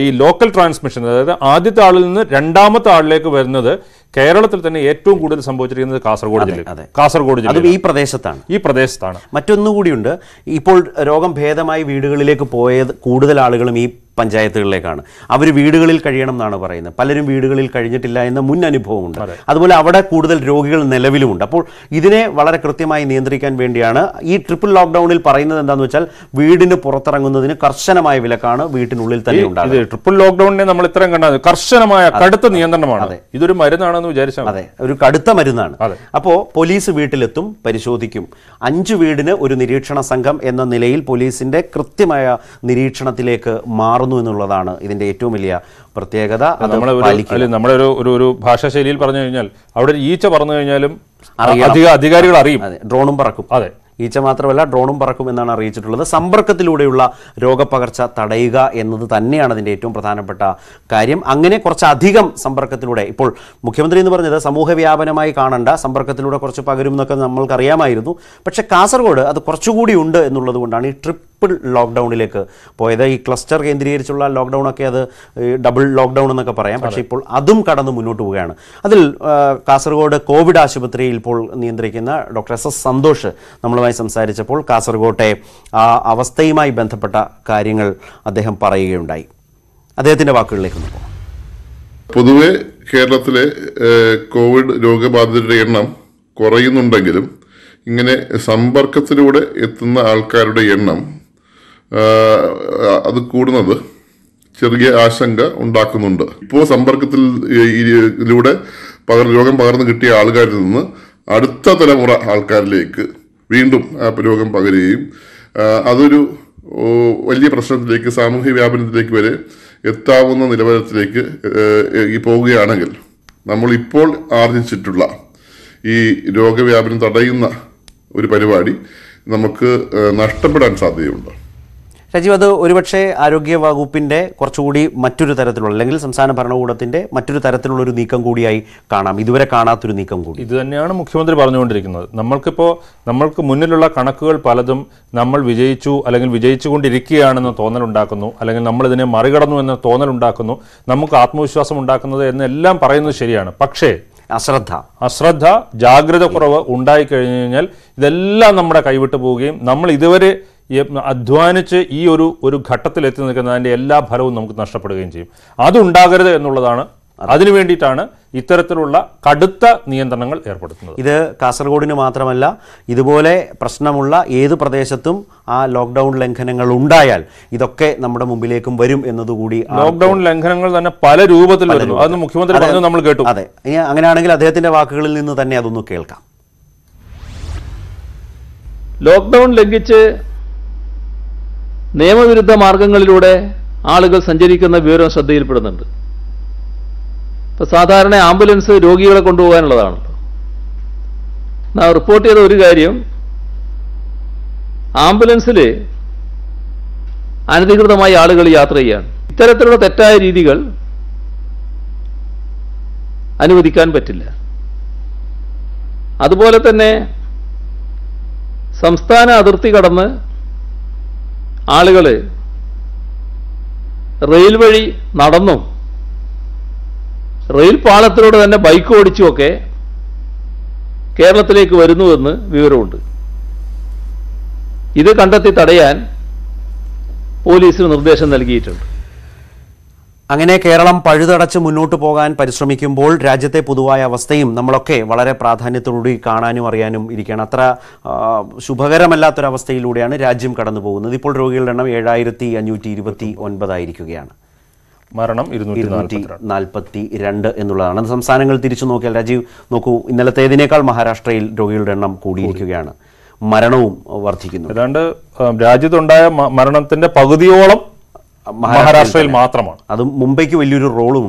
ഈ ലോക്കൽ ട്രാൻസ്മിഷൻ അതായത് ആദ്യത്തെ ആളിൽ നിന്ന് രണ്ടാമത്തെ ആളിലേക്ക് വരുന്നത് കേരളത്തിൽ തന്നെ ഏറ്റവും കൂടുതൽ സംഭവിച്ചിരിക്കുന്നത് കാസർഗോഡ് ജില്ല കാസർഗോഡ് ജില്ല അതും ഈ പ്രദേശത്താണ് ഈ പ്രദേശത്താണ് മറ്റൊന്നുകൂടിയുണ്ട് ഇപ്പോൾ രോഗം ഭേദമായി വീടുകളിലേക്ക് പോയത് കൂടുതൽ ആളുകളും ഈ പഞ്ചായത്തുകളിലേക്കാണ് അവർ വീടുകളിൽ കഴിയണം എന്നാണ് പറയുന്നത് പലരും വീടുകളിൽ കഴിഞ്ഞിട്ടില്ല എന്ന മുൻ അനുഭവമുണ്ട് അതുപോലെ അവിടെ കൂടുതൽ രോഗികൾ നിലവിലുമുണ്ട് അപ്പോൾ ഇതിനെ വളരെ കൃത്യമായി നിയന്ത്രിക്കാൻ വേണ്ടിയാണ് ഈ ട്രിപ്പിൾ ലോക്ക്ഡൌണിൽ പറയുന്നത് എന്താണെന്ന് വെച്ചാൽ വീടിന് പുറത്തിറങ്ങുന്നതിന് കർശനമായ വിലക്കാണ് വീട്ടിനുള്ളിൽ തന്നെ ഉണ്ടാകുന്നത് ട്രിപ്പിൾ ലോക്ക്ഡൌണിനെ നമ്മൾ ഇത്രയും കണ്ടത് കർശനമായ കടുത്ത നിയന്ത്രണമാണ് ഇതൊരു മരുന്നാണെന്ന് വിചാരിച്ചാൽ അതെ ഒരു കടുത്ത മരുന്നാണ് അപ്പോൾ പോലീസ് വീട്ടിലെത്തും പരിശോധിക്കും അഞ്ച് വീടിന് ഒരു നിരീക്ഷണ സംഘം എന്ന നിലയിൽ പോലീസിന്റെ കൃത്യമായ നിരീക്ഷണത്തിലേക്ക് മാറും മാറുന്നു എന്നുള്ളതാണ് ഇതിൻ്റെ ഏറ്റവും വലിയ പ്രത്യേകത നമ്മുടെ ഒരു ഒരു ഒരു ഭാഷാശൈലിയിൽ പറഞ്ഞു കഴിഞ്ഞാൽ അവിടെ ഈച്ച പറഞ്ഞു കഴിഞ്ഞാലും അധികാരികൾ അറിയും ഡ്രോണും പറക്കും അതെ ഈച്ച മാത്രമല്ല ഡ്രോണും പറക്കും എന്നാണ് അറിയിച്ചിട്ടുള്ളത് സമ്പർക്കത്തിലൂടെയുള്ള രോഗപകർച്ച തടയുക എന്നത് തന്നെയാണ് അതിൻ്റെ ഏറ്റവും പ്രധാനപ്പെട്ട കാര്യം അങ്ങനെ കുറച്ചധികം സമ്പർക്കത്തിലൂടെ ഇപ്പോൾ മുഖ്യമന്ത്രി എന്ന് പറഞ്ഞത് സമൂഹവ്യാപനമായി കാണണ്ട സമ്പർക്കത്തിലൂടെ കുറച്ച് പകരും എന്നൊക്കെ നമ്മൾക്കറിയാമായിരുന്നു പക്ഷേ കാസർഗോഡ് അത് കുറച്ചുകൂടി ഉണ്ട് എന്നുള്ളത് കൊണ്ടാണ് ഈ ട്രിപ്പ് ട്രിപ്പിൾ ലോക്ക്ഡൗണിലേക്ക് പോയത് ഈ ക്ലസ്റ്റർ കേന്ദ്രീകരിച്ചുള്ള ലോക്ക്ഡൌൺ ഒക്കെ അത് ഡബിൾ ലോക്ക്ഡൗൺ എന്നൊക്കെ പറയാം പക്ഷേ ഇപ്പോൾ അതും കടന്ന് മുന്നോട്ട് പോവുകയാണ് അതിൽ കാസർഗോഡ് കോവിഡ് ആശുപത്രിയിൽ ഇപ്പോൾ നിയന്ത്രിക്കുന്ന ഡോക്ടർ എസ് എസ് സന്തോഷ് നമ്മളുമായി സംസാരിച്ചപ്പോൾ കാസർഗോട്ടെ ആ അവസ്ഥയുമായി ബന്ധപ്പെട്ട കാര്യങ്ങൾ അദ്ദേഹം പറയുകയുണ്ടായി അദ്ദേഹത്തിൻ്റെ വാക്കുകളിലേക്ക് ഒന്ന് പോകാം പൊതുവെ കേരളത്തിലെ കോവിഡ് രോഗബാധിതരുടെ എണ്ണം കുറയുന്നുണ്ടെങ്കിലും ഇങ്ങനെ സമ്പർക്കത്തിലൂടെ എത്തുന്ന ആൾക്കാരുടെ എണ്ണം അത് കൂടുന്നത് ചെറിയ ആശങ്ക ഉണ്ടാക്കുന്നുണ്ട് ഇപ്പോൾ സമ്പർക്കത്തിൽ ഇതിലൂടെ പകർ രോഗം പകർന്നു കിട്ടിയ ആൾക്കാരിൽ നിന്ന് അടുത്ത തലമുറ ആൾക്കാരിലേക്ക് വീണ്ടും രോഗം പകരുകയും അതൊരു വലിയ പ്രശ്നത്തിലേക്ക് സാമൂഹ്യ വ്യാപനത്തിലേക്ക് വരെ എത്താവുന്ന നിലവാരത്തിലേക്ക് പോവുകയാണെങ്കിൽ നമ്മൾ ഇപ്പോൾ ആർജിച്ചിട്ടുള്ള ഈ രോഗവ്യാപനം തടയുന്ന ഒരു പരിപാടി നമുക്ക് നഷ്ടപ്പെടാൻ സാധ്യതയുണ്ട് രാജീവ് അത് ഒരുപക്ഷെ ആരോഗ്യ കുറച്ചുകൂടി മറ്റൊരു തരത്തിലുള്ള അല്ലെങ്കിൽ സംസ്ഥാന ഭരണകൂടത്തിന്റെ മറ്റൊരു തരത്തിലുള്ള ഒരു നീക്കം കൂടിയായി കാണാം ഇതുവരെ കാണാത്തൊരു നീക്കം കൂടി ഇത് തന്നെയാണ് മുഖ്യമന്ത്രി പറഞ്ഞുകൊണ്ടിരിക്കുന്നത് നമ്മൾക്കിപ്പോൾ നമ്മൾക്ക് മുന്നിലുള്ള കണക്കുകൾ പലതും നമ്മൾ വിജയിച്ചു അല്ലെങ്കിൽ വിജയിച്ചുകൊണ്ടിരിക്കുകയാണെന്ന് തോന്നലുണ്ടാക്കുന്നു അല്ലെങ്കിൽ നമ്മൾ ഇതിനെ മറികടന്നു എന്ന തോന്നലുണ്ടാക്കുന്നു നമുക്ക് ആത്മവിശ്വാസം ഉണ്ടാക്കുന്നത് എന്നെല്ലാം പറയുന്നത് ശരിയാണ് പക്ഷേ അശ്രദ്ധ അശ്രദ്ധ ജാഗ്രത കുറവ് ഉണ്ടായിക്കഴിഞ്ഞു കഴിഞ്ഞാൽ ഇതെല്ലാം നമ്മുടെ കൈവിട്ടു പോവുകയും നമ്മൾ ഇതുവരെ അധ്വാനിച്ച് ഈ ഒരു ഒരു ഘട്ടത്തിൽ നിൽക്കുന്ന നിൽക്കുന്നതിൻ്റെ എല്ലാ ഫലവും നമുക്ക് നഷ്ടപ്പെടുകയും ചെയ്യും അതുണ്ടാകരുത് എന്നുള്ളതാണ് അതിനു വേണ്ടിയിട്ടാണ് ഇത്തരത്തിലുള്ള കടുത്ത നിയന്ത്രണങ്ങൾ ഏർപ്പെടുത്തുന്നത് ഇത് കാസർഗോഡിന് മാത്രമല്ല ഇതുപോലെ പ്രശ്നമുള്ള ഏത് പ്രദേശത്തും ആ ലോക്ക്ഡൗൺ ലംഘനങ്ങൾ ഉണ്ടായാൽ ഇതൊക്കെ നമ്മുടെ മുമ്പിലേക്കും വരും എന്നതുകൂടി ലോക്ക്ഡൗൺ ലംഘനങ്ങൾ തന്നെ പല രൂപത്തിൽ അത് മുഖ്യമന്ത്രി പറഞ്ഞു നമ്മൾ കേട്ടു അതെ അങ്ങനെയാണെങ്കിൽ അദ്ദേഹത്തിന്റെ വാക്കുകളിൽ നിന്ന് തന്നെ അതൊന്ന് കേൾക്കാം ലോക്ക്ഡൗൺ ലംഘിച്ച് നിയമവിരുദ്ധ മാർഗങ്ങളിലൂടെ ആളുകൾ സഞ്ചരിക്കുന്ന വിവരം ശ്രദ്ധയിൽപ്പെടുന്നുണ്ട് ഇപ്പം സാധാരണ ആംബുലൻസ് രോഗികളെ കൊണ്ടുപോകാനുള്ളതാണല്ലോ ഞാൻ റിപ്പോർട്ട് ചെയ്ത ഒരു കാര്യം ആംബുലൻസിൽ അനധികൃതമായി ആളുകൾ യാത്ര ചെയ്യാണ് ഇത്തരത്തിലുള്ള തെറ്റായ രീതികൾ അനുവദിക്കാൻ പറ്റില്ല അതുപോലെ തന്നെ സംസ്ഥാന അതിർത്തി കടന്ന് ആളുകൾ റെയിൽ വഴി നടന്നും റെയിൽ പാളത്തിലൂടെ തന്നെ ബൈക്ക് ഓടിച്ചുമൊക്കെ കേരളത്തിലേക്ക് വരുന്നുവെന്ന് വിവരമുണ്ട് ഇത് കണ്ടെത്തി തടയാൻ പോലീസിന് നിർദ്ദേശം നൽകിയിട്ടുണ്ട് അങ്ങനെ കേരളം പഴുതടച്ച് മുന്നോട്ട് പോകാൻ പരിശ്രമിക്കുമ്പോൾ രാജ്യത്തെ പൊതുവായ അവസ്ഥയും നമ്മളൊക്കെ വളരെ പ്രാധാന്യത്തോടുകൂടി കാണാനും അറിയാനും ഇരിക്കുകയാണ് അത്ര ശുഭകരമല്ലാത്തൊരവസ്ഥയിലൂടെയാണ് രാജ്യം കടന്നു പോകുന്നത് ഇപ്പോൾ രോഗികളുടെ എണ്ണം ഏഴായിരത്തി അഞ്ഞൂറ്റി ഇരുപത്തി ഒൻപതായിരിക്കുകയാണ് മരണം ഇരുന്നൂറ്റി നാൽപ്പത്തി രണ്ട് എന്നുള്ളതാണ് സംസ്ഥാനങ്ങൾ തിരിച്ചു നോക്കിയാൽ രാജീവ് നോക്കൂ ഇന്നലത്തേതിനേക്കാൾ മഹാരാഷ്ട്രയിൽ രോഗികളുടെ എണ്ണം കൂടിയിരിക്കുകയാണ് മരണവും വർദ്ധിക്കുന്നു ഏതാണ്ട് രാജ്യത്തുണ്ടായ മരണത്തിന്റെ പകുതിയോളം മഹാരാഷ്ട്രയിൽ മാത്രമാണ് അത് മുംബൈക്ക് വലിയൊരു റോളും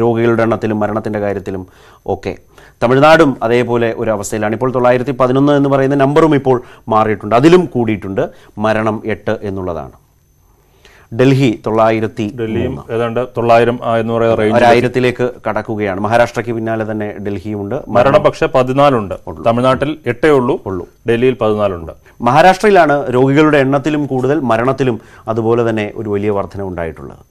രോഗികളുടെ എണ്ണത്തിലും മരണത്തിന്റെ കാര്യത്തിലും ഒക്കെ തമിഴ്നാടും അതേപോലെ ഒരു അവസ്ഥയിലാണ് ഇപ്പോൾ തൊള്ളായിരത്തി പതിനൊന്ന് എന്ന് പറയുന്ന നമ്പറും ഇപ്പോൾ മാറിയിട്ടുണ്ട് അതിലും കൂടിയിട്ടുണ്ട് മരണം എട്ട് എന്നുള്ളതാണ് ഡൽഹി തൊള്ളായിരത്തി ഡൽഹിയും ഏതാണ്ട് തൊള്ളായിരം എന്ന് പറയുന്ന റേഞ്ച് ഒരായിരത്തിലേക്ക് കടക്കുകയാണ് മഹാരാഷ്ട്രയ്ക്ക് പിന്നാലെ തന്നെ ഡൽഹിയുമുണ്ട് മരണപക്ഷെ പതിനാലുണ്ട് തമിഴ്നാട്ടിൽ എട്ടേ ഉള്ളൂ ഉള്ളൂ ഡൽഹിയിൽ പതിനാലുണ്ട് മഹാരാഷ്ട്രയിലാണ് രോഗികളുടെ എണ്ണത്തിലും കൂടുതൽ മരണത്തിലും അതുപോലെ തന്നെ ഒരു വലിയ വർധന ഉണ്ടായിട്ടുള്ളത്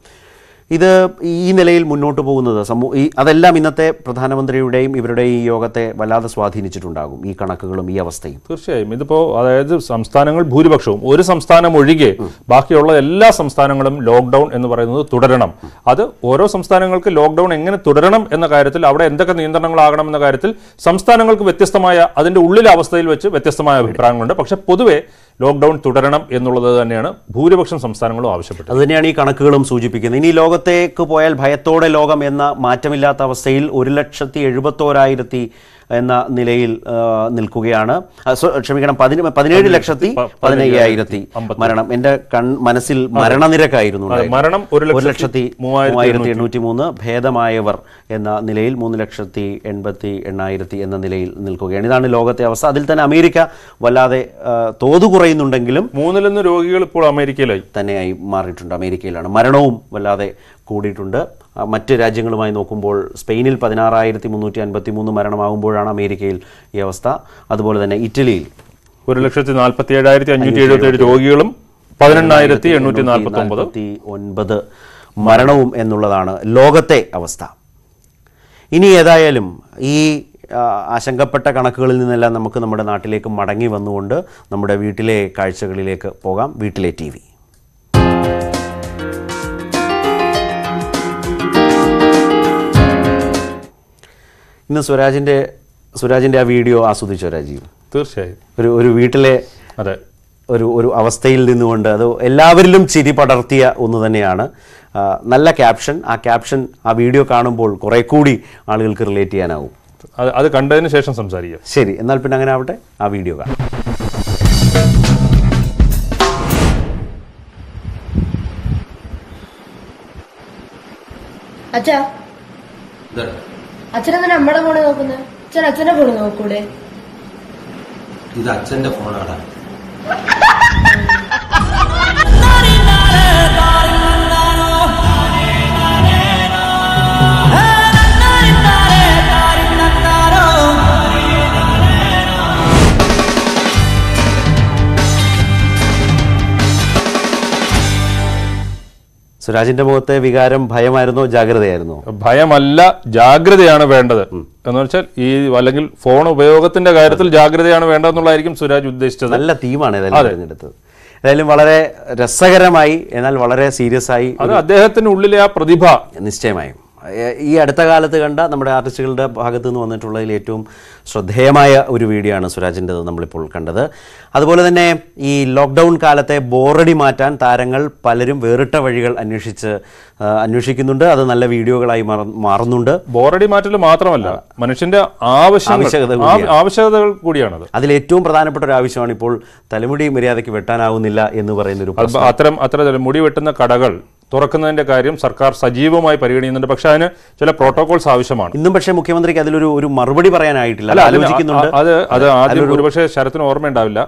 ഇത് ഈ നിലയിൽ മുന്നോട്ട് പോകുന്നത് സമൂ ഈ അതെല്ലാം ഇന്നത്തെ പ്രധാനമന്ത്രിയുടെയും ഇവരുടെയും ഈ യോഗത്തെ വല്ലാതെ സ്വാധീനിച്ചിട്ടുണ്ടാകും ഈ കണക്കുകളും ഈ അവസ്ഥയും തീർച്ചയായും ഇതിപ്പോൾ അതായത് സംസ്ഥാനങ്ങൾ ഭൂരിപക്ഷവും ഒരു സംസ്ഥാനം ഒഴികെ ബാക്കിയുള്ള എല്ലാ സംസ്ഥാനങ്ങളും ലോക്ക്ഡൗൺ എന്ന് പറയുന്നത് തുടരണം അത് ഓരോ സംസ്ഥാനങ്ങൾക്ക് ലോക്ക്ഡൗൺ എങ്ങനെ തുടരണം എന്ന കാര്യത്തിൽ അവിടെ എന്തൊക്കെ നിയന്ത്രണങ്ങളാകണം എന്ന കാര്യത്തിൽ സംസ്ഥാനങ്ങൾക്ക് വ്യത്യസ്തമായ അതിൻ്റെ ഉള്ളിലെ അവസ്ഥയിൽ വെച്ച് വ്യത്യസ്തമായ അഭിപ്രായങ്ങളുണ്ട് പക്ഷേ പൊതുവേ ലോക്ക്ഡൌൺ തുടരണം എന്നുള്ളത് തന്നെയാണ് ഭൂരിപക്ഷം സംസ്ഥാനങ്ങളും ആവശ്യപ്പെട്ടത് അതുതന്നെയാണ് ഈ കണക്കുകളും സൂചിപ്പിക്കുന്നത് ഇനി ലോകത്തേക്ക് പോയാൽ ഭയത്തോടെ ലോകം എന്ന മാറ്റമില്ലാത്ത അവസ്ഥയിൽ ഒരു ലക്ഷത്തി എഴുപത്തോരായിരത്തി എന്ന നിലയിൽ നിൽക്കുകയാണ് ക്ഷമിക്കണം പതിന പതിനേഴ് ലക്ഷത്തി പതിനയ്യായിരത്തി മരണം എൻ്റെ കൺ മനസ്സിൽ മരണനിരക്കായിരുന്നു മരണം ഒരു ലക്ഷത്തി മൂവായിരത്തി എണ്ണൂറ്റി മൂന്ന് ഭേദമായവർ എന്ന നിലയിൽ മൂന്ന് ലക്ഷത്തി എൺപത്തി എണ്ണായിരത്തി എന്ന നിലയിൽ നിൽക്കുകയാണ് ഇതാണ് ലോകത്തെ അവസ്ഥ അതിൽ തന്നെ അമേരിക്ക വല്ലാതെ തോത് കുറയുന്നുണ്ടെങ്കിലും മൂന്നിലൊന്ന് രോഗികൾ ഇപ്പോൾ അമേരിക്കയിലായി തന്നെയായി മാറിയിട്ടുണ്ട് അമേരിക്കയിലാണ് മരണവും വല്ലാതെ കൂടിയിട്ടുണ്ട് മറ്റ് രാജ്യങ്ങളുമായി നോക്കുമ്പോൾ സ്പെയിനിൽ പതിനാറായിരത്തി മുന്നൂറ്റി അൻപത്തി മൂന്ന് മരണമാകുമ്പോൾ ഇപ്പോഴാണ് അമേരിക്കയിൽ ഈ അവസ്ഥ അതുപോലെ തന്നെ ഇറ്റലിയിൽ ഒരു ലക്ഷത്തി നാൽപ്പത്തി ഏഴായിരത്തി അഞ്ഞൂറ്റി എഴുപത്തി ഏഴ് രോഗികളും പതിനെണ്ണായിരത്തി എണ്ണൂറ്റി നാൽപ്പത്തി ഒമ്പത് ഒൻപത് മരണവും എന്നുള്ളതാണ് ലോകത്തെ അവസ്ഥ ഇനി ഏതായാലും ഈ ആശങ്കപ്പെട്ട കണക്കുകളിൽ നിന്നെല്ലാം നമുക്ക് നമ്മുടെ നാട്ടിലേക്ക് മടങ്ങി വന്നുകൊണ്ട് നമ്മുടെ വീട്ടിലെ കാഴ്ചകളിലേക്ക് പോകാം വീട്ടിലെ ടി വി ഇന്ന് സ്വരാജിൻ്റെ സുരാജിന്റെ ആ വീഡിയോ ആസ്വദിച്ചോ രാജീവ് തീർച്ചയായും ഒരു ഒരു വീട്ടിലെ അതെ ഒരു ഒരു അവസ്ഥയിൽ നിന്നുകൊണ്ട് അത് എല്ലാവരിലും ചിരി പടർത്തിയ ഒന്ന് തന്നെയാണ് നല്ല ക്യാപ്ഷൻ ആ ക്യാപ്ഷൻ ആ വീഡിയോ കാണുമ്പോൾ കുറെ കൂടി ആളുകൾക്ക് റിലേറ്റ് ചെയ്യാനാവും അത് അത് കണ്ടതിന് ശേഷം സംസാരിക്കാം ശരി എന്നാൽ പിന്നെ അങ്ങനെ ആവട്ടെ ആ വീഡിയോ കാണാം അച്ഛനെന്താ നമ്മളെ ഫോണ് നോക്കുന്നത് അച്ഛൻ അച്ഛന്റെ ഫോൺ നോക്കൂടെ ഇത് അച്ഛന്റെ ഫോണാടാ സുരാജിന്റെ മുഖത്തെ വികാരം ഭയമായിരുന്നോ ജാഗ്രതയായിരുന്നോ ഭയമല്ല ജാഗ്രതയാണ് വേണ്ടത് എന്ന് വെച്ചാൽ ഈ അല്ലെങ്കിൽ ഫോൺ ഉപയോഗത്തിന്റെ കാര്യത്തിൽ ജാഗ്രതയാണ് വേണ്ടതെന്നുള്ളതായിരിക്കും സുരാജ് ഉദ്ദേശിച്ചത് നല്ല തീമാണ് തിരഞ്ഞെടുത്തത് ഏതായാലും വളരെ രസകരമായി എന്നാൽ വളരെ സീരിയസ് ആയി അത് അദ്ദേഹത്തിന്റെ ഉള്ളിലെ ആ പ്രതിഭ നിശ്ചയമായും ഈ അടുത്ത കാലത്ത് കണ്ട നമ്മുടെ ആർട്ടിസ്റ്റുകളുടെ ഭാഗത്തു നിന്ന് വന്നിട്ടുള്ളതിൽ ഏറ്റവും ശ്രദ്ധേയമായ ഒരു വീഡിയോ ആണ് സുരാജിൻ്റെ നമ്മളിപ്പോൾ കണ്ടത് അതുപോലെ തന്നെ ഈ ലോക്ക്ഡൗൺ കാലത്തെ ബോറടി മാറ്റാൻ താരങ്ങൾ പലരും വേറിട്ട വഴികൾ അന്വേഷിച്ച് അന്വേഷിക്കുന്നുണ്ട് അത് നല്ല വീഡിയോകളായി മാറുന്നുണ്ട് ബോറടി മാറ്റൽ മാത്രമല്ല മനുഷ്യന്റെ ആവശ്യകതകൾ കൂടിയാണ് അതിൽ ഏറ്റവും പ്രധാനപ്പെട്ട ഒരു ആവശ്യമാണ് ഇപ്പോൾ തലമുടി മര്യാദയ്ക്ക് വെട്ടാനാവുന്നില്ല എന്ന് പറയുന്ന ഒരു അത്തരം അത്ര മുടി വെട്ടുന്ന കടകൾ തുറക്കുന്നതിന്റെ കാര്യം സർക്കാർ സജീവമായി പരിഗണിക്കുന്നുണ്ട് പക്ഷേ അതിന് ചില പ്രോട്ടോകോൾസ് ആവശ്യമാണ് ഇന്നും പക്ഷേ മുഖ്യമന്ത്രിക്ക് അതിലൊരു ഒരു മറുപടി പറയാനായിട്ടില്ല ആലോചിക്കുന്നുണ്ട് അത് അത് ആദ്യം ഒരുപക്ഷെ ശരത്തിന് ഓർമ്മയുണ്ടാവില്ല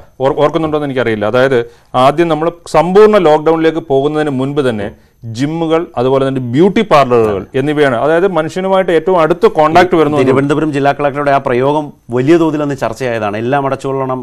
ഓർക്കുന്നുണ്ടോയെന്ന് എനിക്കറിയില്ല അതായത് ആദ്യം നമ്മൾ സമ്പൂർണ്ണ ലോക്ക്ഡൌണിലേക്ക് പോകുന്നതിന് മുൻപ് തന്നെ ജിമ്മുകൾ അതുപോലെ തന്നെ ബ്യൂട്ടി പാർലറുകൾ എന്നിവയാണ് അതായത് മനുഷ്യനുമായിട്ട് ഏറ്റവും അടുത്ത് കോൺടാക്ട് വരുന്നത് തിരുവനന്തപുരം ജില്ലാ കളക്ടറുടെ ആ പ്രയോഗം വലിയ തോതിൽ അന്ന് ചർച്ചയായതാണ് എല്ലാം അടച്ചുകൊള്ളണം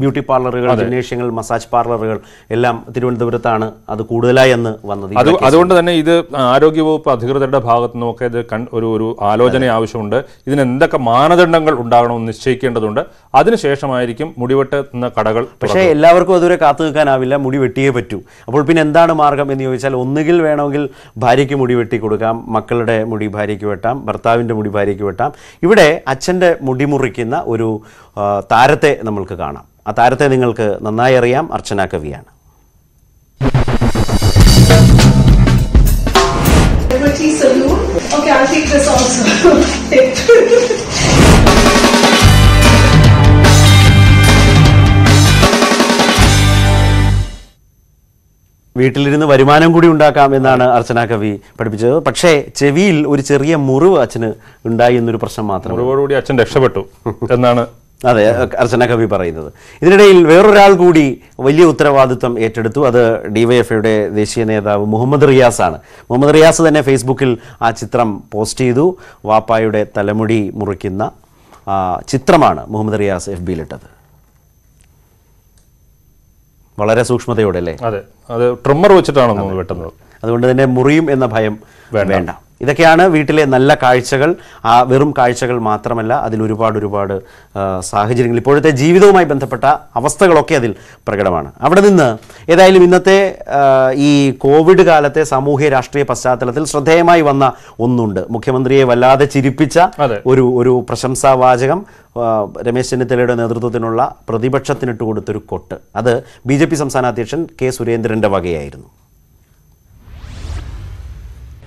ബ്യൂട്ടി പാർലറുകൾ ജിംനേഷ്യങ്ങൾ മസാജ് പാർലറുകൾ എല്ലാം തിരുവനന്തപുരത്താണ് അത് കൂടുതലായി എന്ന് വന്നത് അതുകൊണ്ട് തന്നെ ഇത് ആരോഗ്യവകുപ്പ് അധികൃതരുടെ ഭാഗത്തു നിന്നൊക്കെ ഇത് ഒരു ഒരു ആലോചന ആവശ്യമുണ്ട് ഇതിന് എന്തൊക്കെ മാനദണ്ഡങ്ങൾ ഉണ്ടാകണമെന്ന് നിശ്ചയിക്കേണ്ടതുണ്ട് അതിനുശേഷമായിരിക്കും മുടിവെട്ട് എന്ന കടകൾ പക്ഷേ എല്ലാവർക്കും അതുവരെ കാത്തു നിൽക്കാനാവില്ല മുടി വെട്ടിയേ പറ്റൂ അപ്പോൾ പിന്നെ എന്താണ് മാർഗം എന്ന് ചോദിച്ചാൽ ഒന്നുകിൽ വേണമെങ്കിൽ ഭാര്യയ്ക്ക് മുടി വെട്ടി കൊടുക്കാം മക്കളുടെ മുടി ഭാര്യയ്ക്ക് വെട്ടാം ഭർത്താവിൻ്റെ മുടി ഭാര്യയ്ക്ക് വെട്ടാം ഇവിടെ അച്ഛൻ്റെ മുടി മുറിക്കുന്ന ഒരു താരത്തെ നമ്മൾക്ക് കാണാം ആ താരത്തെ നിങ്ങൾക്ക് നന്നായി അറിയാം അർച്ചന കവിയാണ് വീട്ടിലിരുന്ന് വരുമാനം കൂടി ഉണ്ടാക്കാം എന്നാണ് അർച്ചന കവി പഠിപ്പിച്ചത് പക്ഷേ ചെവിയിൽ ഒരു ചെറിയ മുറിവ് അച്ഛന് ഉണ്ടായി എന്നൊരു പ്രശ്നം മാത്രം മുറിവോടുകൂടി അച്ഛൻ രക്ഷപ്പെട്ടു എന്നാണ് അതെ അർച്ചന കവി പറയുന്നത് ഇതിനിടയിൽ വേറൊരാൾ കൂടി വലിയ ഉത്തരവാദിത്വം ഏറ്റെടുത്തു അത് ഡിവൈഎഫ്ഐയുടെ ദേശീയ നേതാവ് മുഹമ്മദ് റിയാസ് ആണ് മുഹമ്മദ് റിയാസ് തന്നെ ഫേസ്ബുക്കിൽ ആ ചിത്രം പോസ്റ്റ് ചെയ്തു വാപ്പായുടെ തലമുടി മുറിക്കുന്ന ചിത്രമാണ് മുഹമ്മദ് റിയാസ് എഫ് ബിയിലിട്ടത് വളരെ സൂക്ഷ്മതയോടെ അല്ലേ അതെ അത് ട്രിമ്മർ വെച്ചിട്ടാണ് വെട്ടുന്നത് അതുകൊണ്ട് തന്നെ മുറിയും എന്ന ഭയം വേണ്ട ഇതൊക്കെയാണ് വീട്ടിലെ നല്ല കാഴ്ചകൾ ആ വെറും കാഴ്ചകൾ മാത്രമല്ല അതിൽ ഒരുപാട് ഒരുപാട് സാഹചര്യങ്ങൾ ഇപ്പോഴത്തെ ജീവിതവുമായി ബന്ധപ്പെട്ട അവസ്ഥകളൊക്കെ അതിൽ പ്രകടമാണ് അവിടെ നിന്ന് ഏതായാലും ഇന്നത്തെ ഈ കോവിഡ് കാലത്തെ സാമൂഹ്യ രാഷ്ട്രീയ പശ്ചാത്തലത്തിൽ ശ്രദ്ധേയമായി വന്ന ഒന്നുണ്ട് മുഖ്യമന്ത്രിയെ വല്ലാതെ ചിരിപ്പിച്ച ഒരു ഒരു പ്രശംസാവാചകം രമേശ് ചെന്നിത്തലയുടെ നേതൃത്വത്തിനുള്ള പ്രതിപക്ഷത്തിനിട്ട് കൊടുത്തൊരു കൊട്ട് അത് ബി സംസ്ഥാന അധ്യക്ഷൻ കെ സുരേന്ദ്രൻ്റെ വകയായിരുന്നു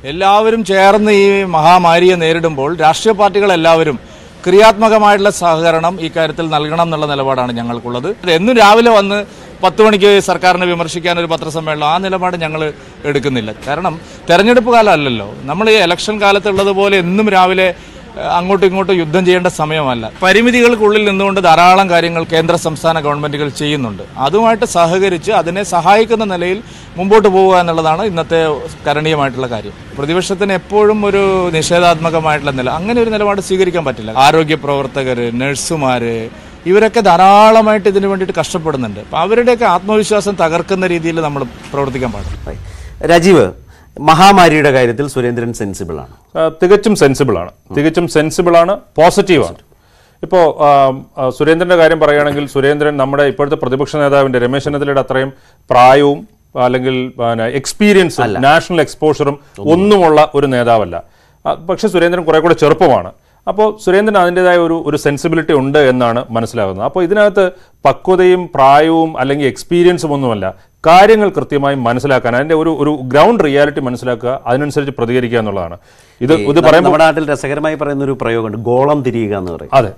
എല്ലാവരും ചേർന്ന് ഈ മഹാമാരിയെ നേരിടുമ്പോൾ രാഷ്ട്രീയ പാർട്ടികൾ എല്ലാവരും ക്രിയാത്മകമായിട്ടുള്ള സഹകരണം ഇക്കാര്യത്തിൽ നൽകണം എന്നുള്ള നിലപാടാണ് ഞങ്ങൾക്കുള്ളത് എന്നും രാവിലെ വന്ന് പത്ത് മണിക്ക് സർക്കാരിനെ വിമർശിക്കാൻ ഒരു പത്രസമ്മേളനം ആ നിലപാട് ഞങ്ങൾ എടുക്കുന്നില്ല കാരണം തെരഞ്ഞെടുപ്പ് കാലമല്ലല്ലോ നമ്മൾ ഈ ഇലക്ഷൻ കാലത്തുള്ളതുപോലെ എന്നും രാവിലെ അങ്ങോട്ടും ഇങ്ങോട്ടും യുദ്ധം ചെയ്യേണ്ട സമയമല്ല പരിമിതികൾക്കുള്ളിൽ നിന്നുകൊണ്ട് ധാരാളം കാര്യങ്ങൾ കേന്ദ്ര സംസ്ഥാന ഗവൺമെൻറ്റുകൾ ചെയ്യുന്നുണ്ട് അതുമായിട്ട് സഹകരിച്ച് അതിനെ സഹായിക്കുന്ന നിലയിൽ മുമ്പോട്ട് പോവുക എന്നുള്ളതാണ് ഇന്നത്തെ കരണീയമായിട്ടുള്ള കാര്യം പ്രതിപക്ഷത്തിന് എപ്പോഴും ഒരു നിഷേധാത്മകമായിട്ടുള്ള നില അങ്ങനെ ഒരു നിലപാട് സ്വീകരിക്കാൻ പറ്റില്ല ആരോഗ്യ പ്രവർത്തകർ നഴ്സുമാർ ഇവരൊക്കെ ധാരാളമായിട്ട് ഇതിനു വേണ്ടിയിട്ട് കഷ്ടപ്പെടുന്നുണ്ട് അപ്പോൾ അവരുടെയൊക്കെ ആത്മവിശ്വാസം തകർക്കുന്ന രീതിയിൽ നമ്മൾ പ്രവർത്തിക്കാൻ പാടില്ല രാജീവ് മഹാമാരിയുടെ കാര്യത്തിൽ സുരേന്ദ്രൻ സെൻസിബിൾ ആണ് തികച്ചും സെൻസിബിൾ ആണ് തികച്ചും സെൻസിബിൾ ആണ് ആണ് ഇപ്പോൾ സുരേന്ദ്രൻ്റെ കാര്യം പറയുകയാണെങ്കിൽ സുരേന്ദ്രൻ നമ്മുടെ ഇപ്പോഴത്തെ പ്രതിപക്ഷ നേതാവിൻ്റെ രമേശ് ചെന്നിത്തലയുടെ അത്രയും പ്രായവും അല്ലെങ്കിൽ എക്സ്പീരിയൻസ് നാഷണൽ എക്സ്പോഷറും ഒന്നുമുള്ള ഒരു നേതാവല്ല പക്ഷെ സുരേന്ദ്രൻ കുറെ കൂടെ ചെറുപ്പമാണ് അപ്പോൾ സുരേന്ദ്രൻ അതിൻ്റെതായ ഒരു ഒരു സെൻസിബിലിറ്റി ഉണ്ട് എന്നാണ് മനസ്സിലാകുന്നത് അപ്പോൾ ഇതിനകത്ത് പക്വതയും പ്രായവും അല്ലെങ്കിൽ എക്സ്പീരിയൻസും ഒന്നുമല്ല കാര്യങ്ങൾ കൃത്യമായി മനസ്സിലാക്കാൻ അതിന്റെ ഒരു ഒരു ഗ്രൗണ്ട് റിയാലിറ്റി മനസ്സിലാക്കുക അതിനനുസരിച്ച് പ്രതികരിക്കുക എന്നുള്ളതാണ് ഇത് ഇത് പറയുമ്പോൾ നമ്മുടെ നാട്ടിൽ രസകരമായി പറയുന്ന ഒരു പ്രയോഗമുണ്ട് ഗോളം തിരിയുക എന്ന് പറയും അതെ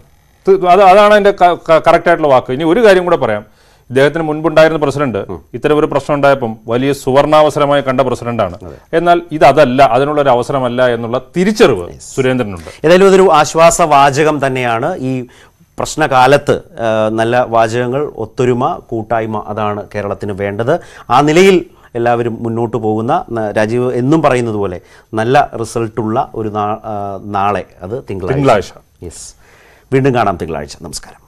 അത് അതാണ് കറക്റ്റ് ആയിട്ടുള്ള വാക്ക് ഇനി ഒരു കാര്യം കൂടെ പറയാം ഇദ്ദേഹത്തിന് മുൻപുണ്ടായിരുന്ന പ്രസിഡന്റ് ഇത്തരം ഒരു പ്രശ്നം ഉണ്ടായപ്പം വലിയ സുവർണാവസരമായി കണ്ട പ്രസിഡന്റാണ് എന്നാൽ ഇത് അതല്ല അതിനുള്ള ഒരു അവസരമല്ല എന്നുള്ള തിരിച്ചറിവ് സുരേന്ദ്രനുണ്ട് ഏതായാലും അതൊരു ആശ്വാസവാചകം തന്നെയാണ് ഈ പ്രശ്നകാലത്ത് നല്ല വാചകങ്ങൾ ഒത്തൊരുമ കൂട്ടായ്മ അതാണ് കേരളത്തിന് വേണ്ടത് ആ നിലയിൽ എല്ലാവരും മുന്നോട്ട് പോകുന്ന രാജീവ് എന്നും പറയുന്നത് പോലെ നല്ല റിസൾട്ടുള്ള ഒരു നാളെ അത് തിങ്കളാഴ്ച തിങ്കളാഴ്ച യെസ് വീണ്ടും കാണാം തിങ്കളാഴ്ച നമസ്കാരം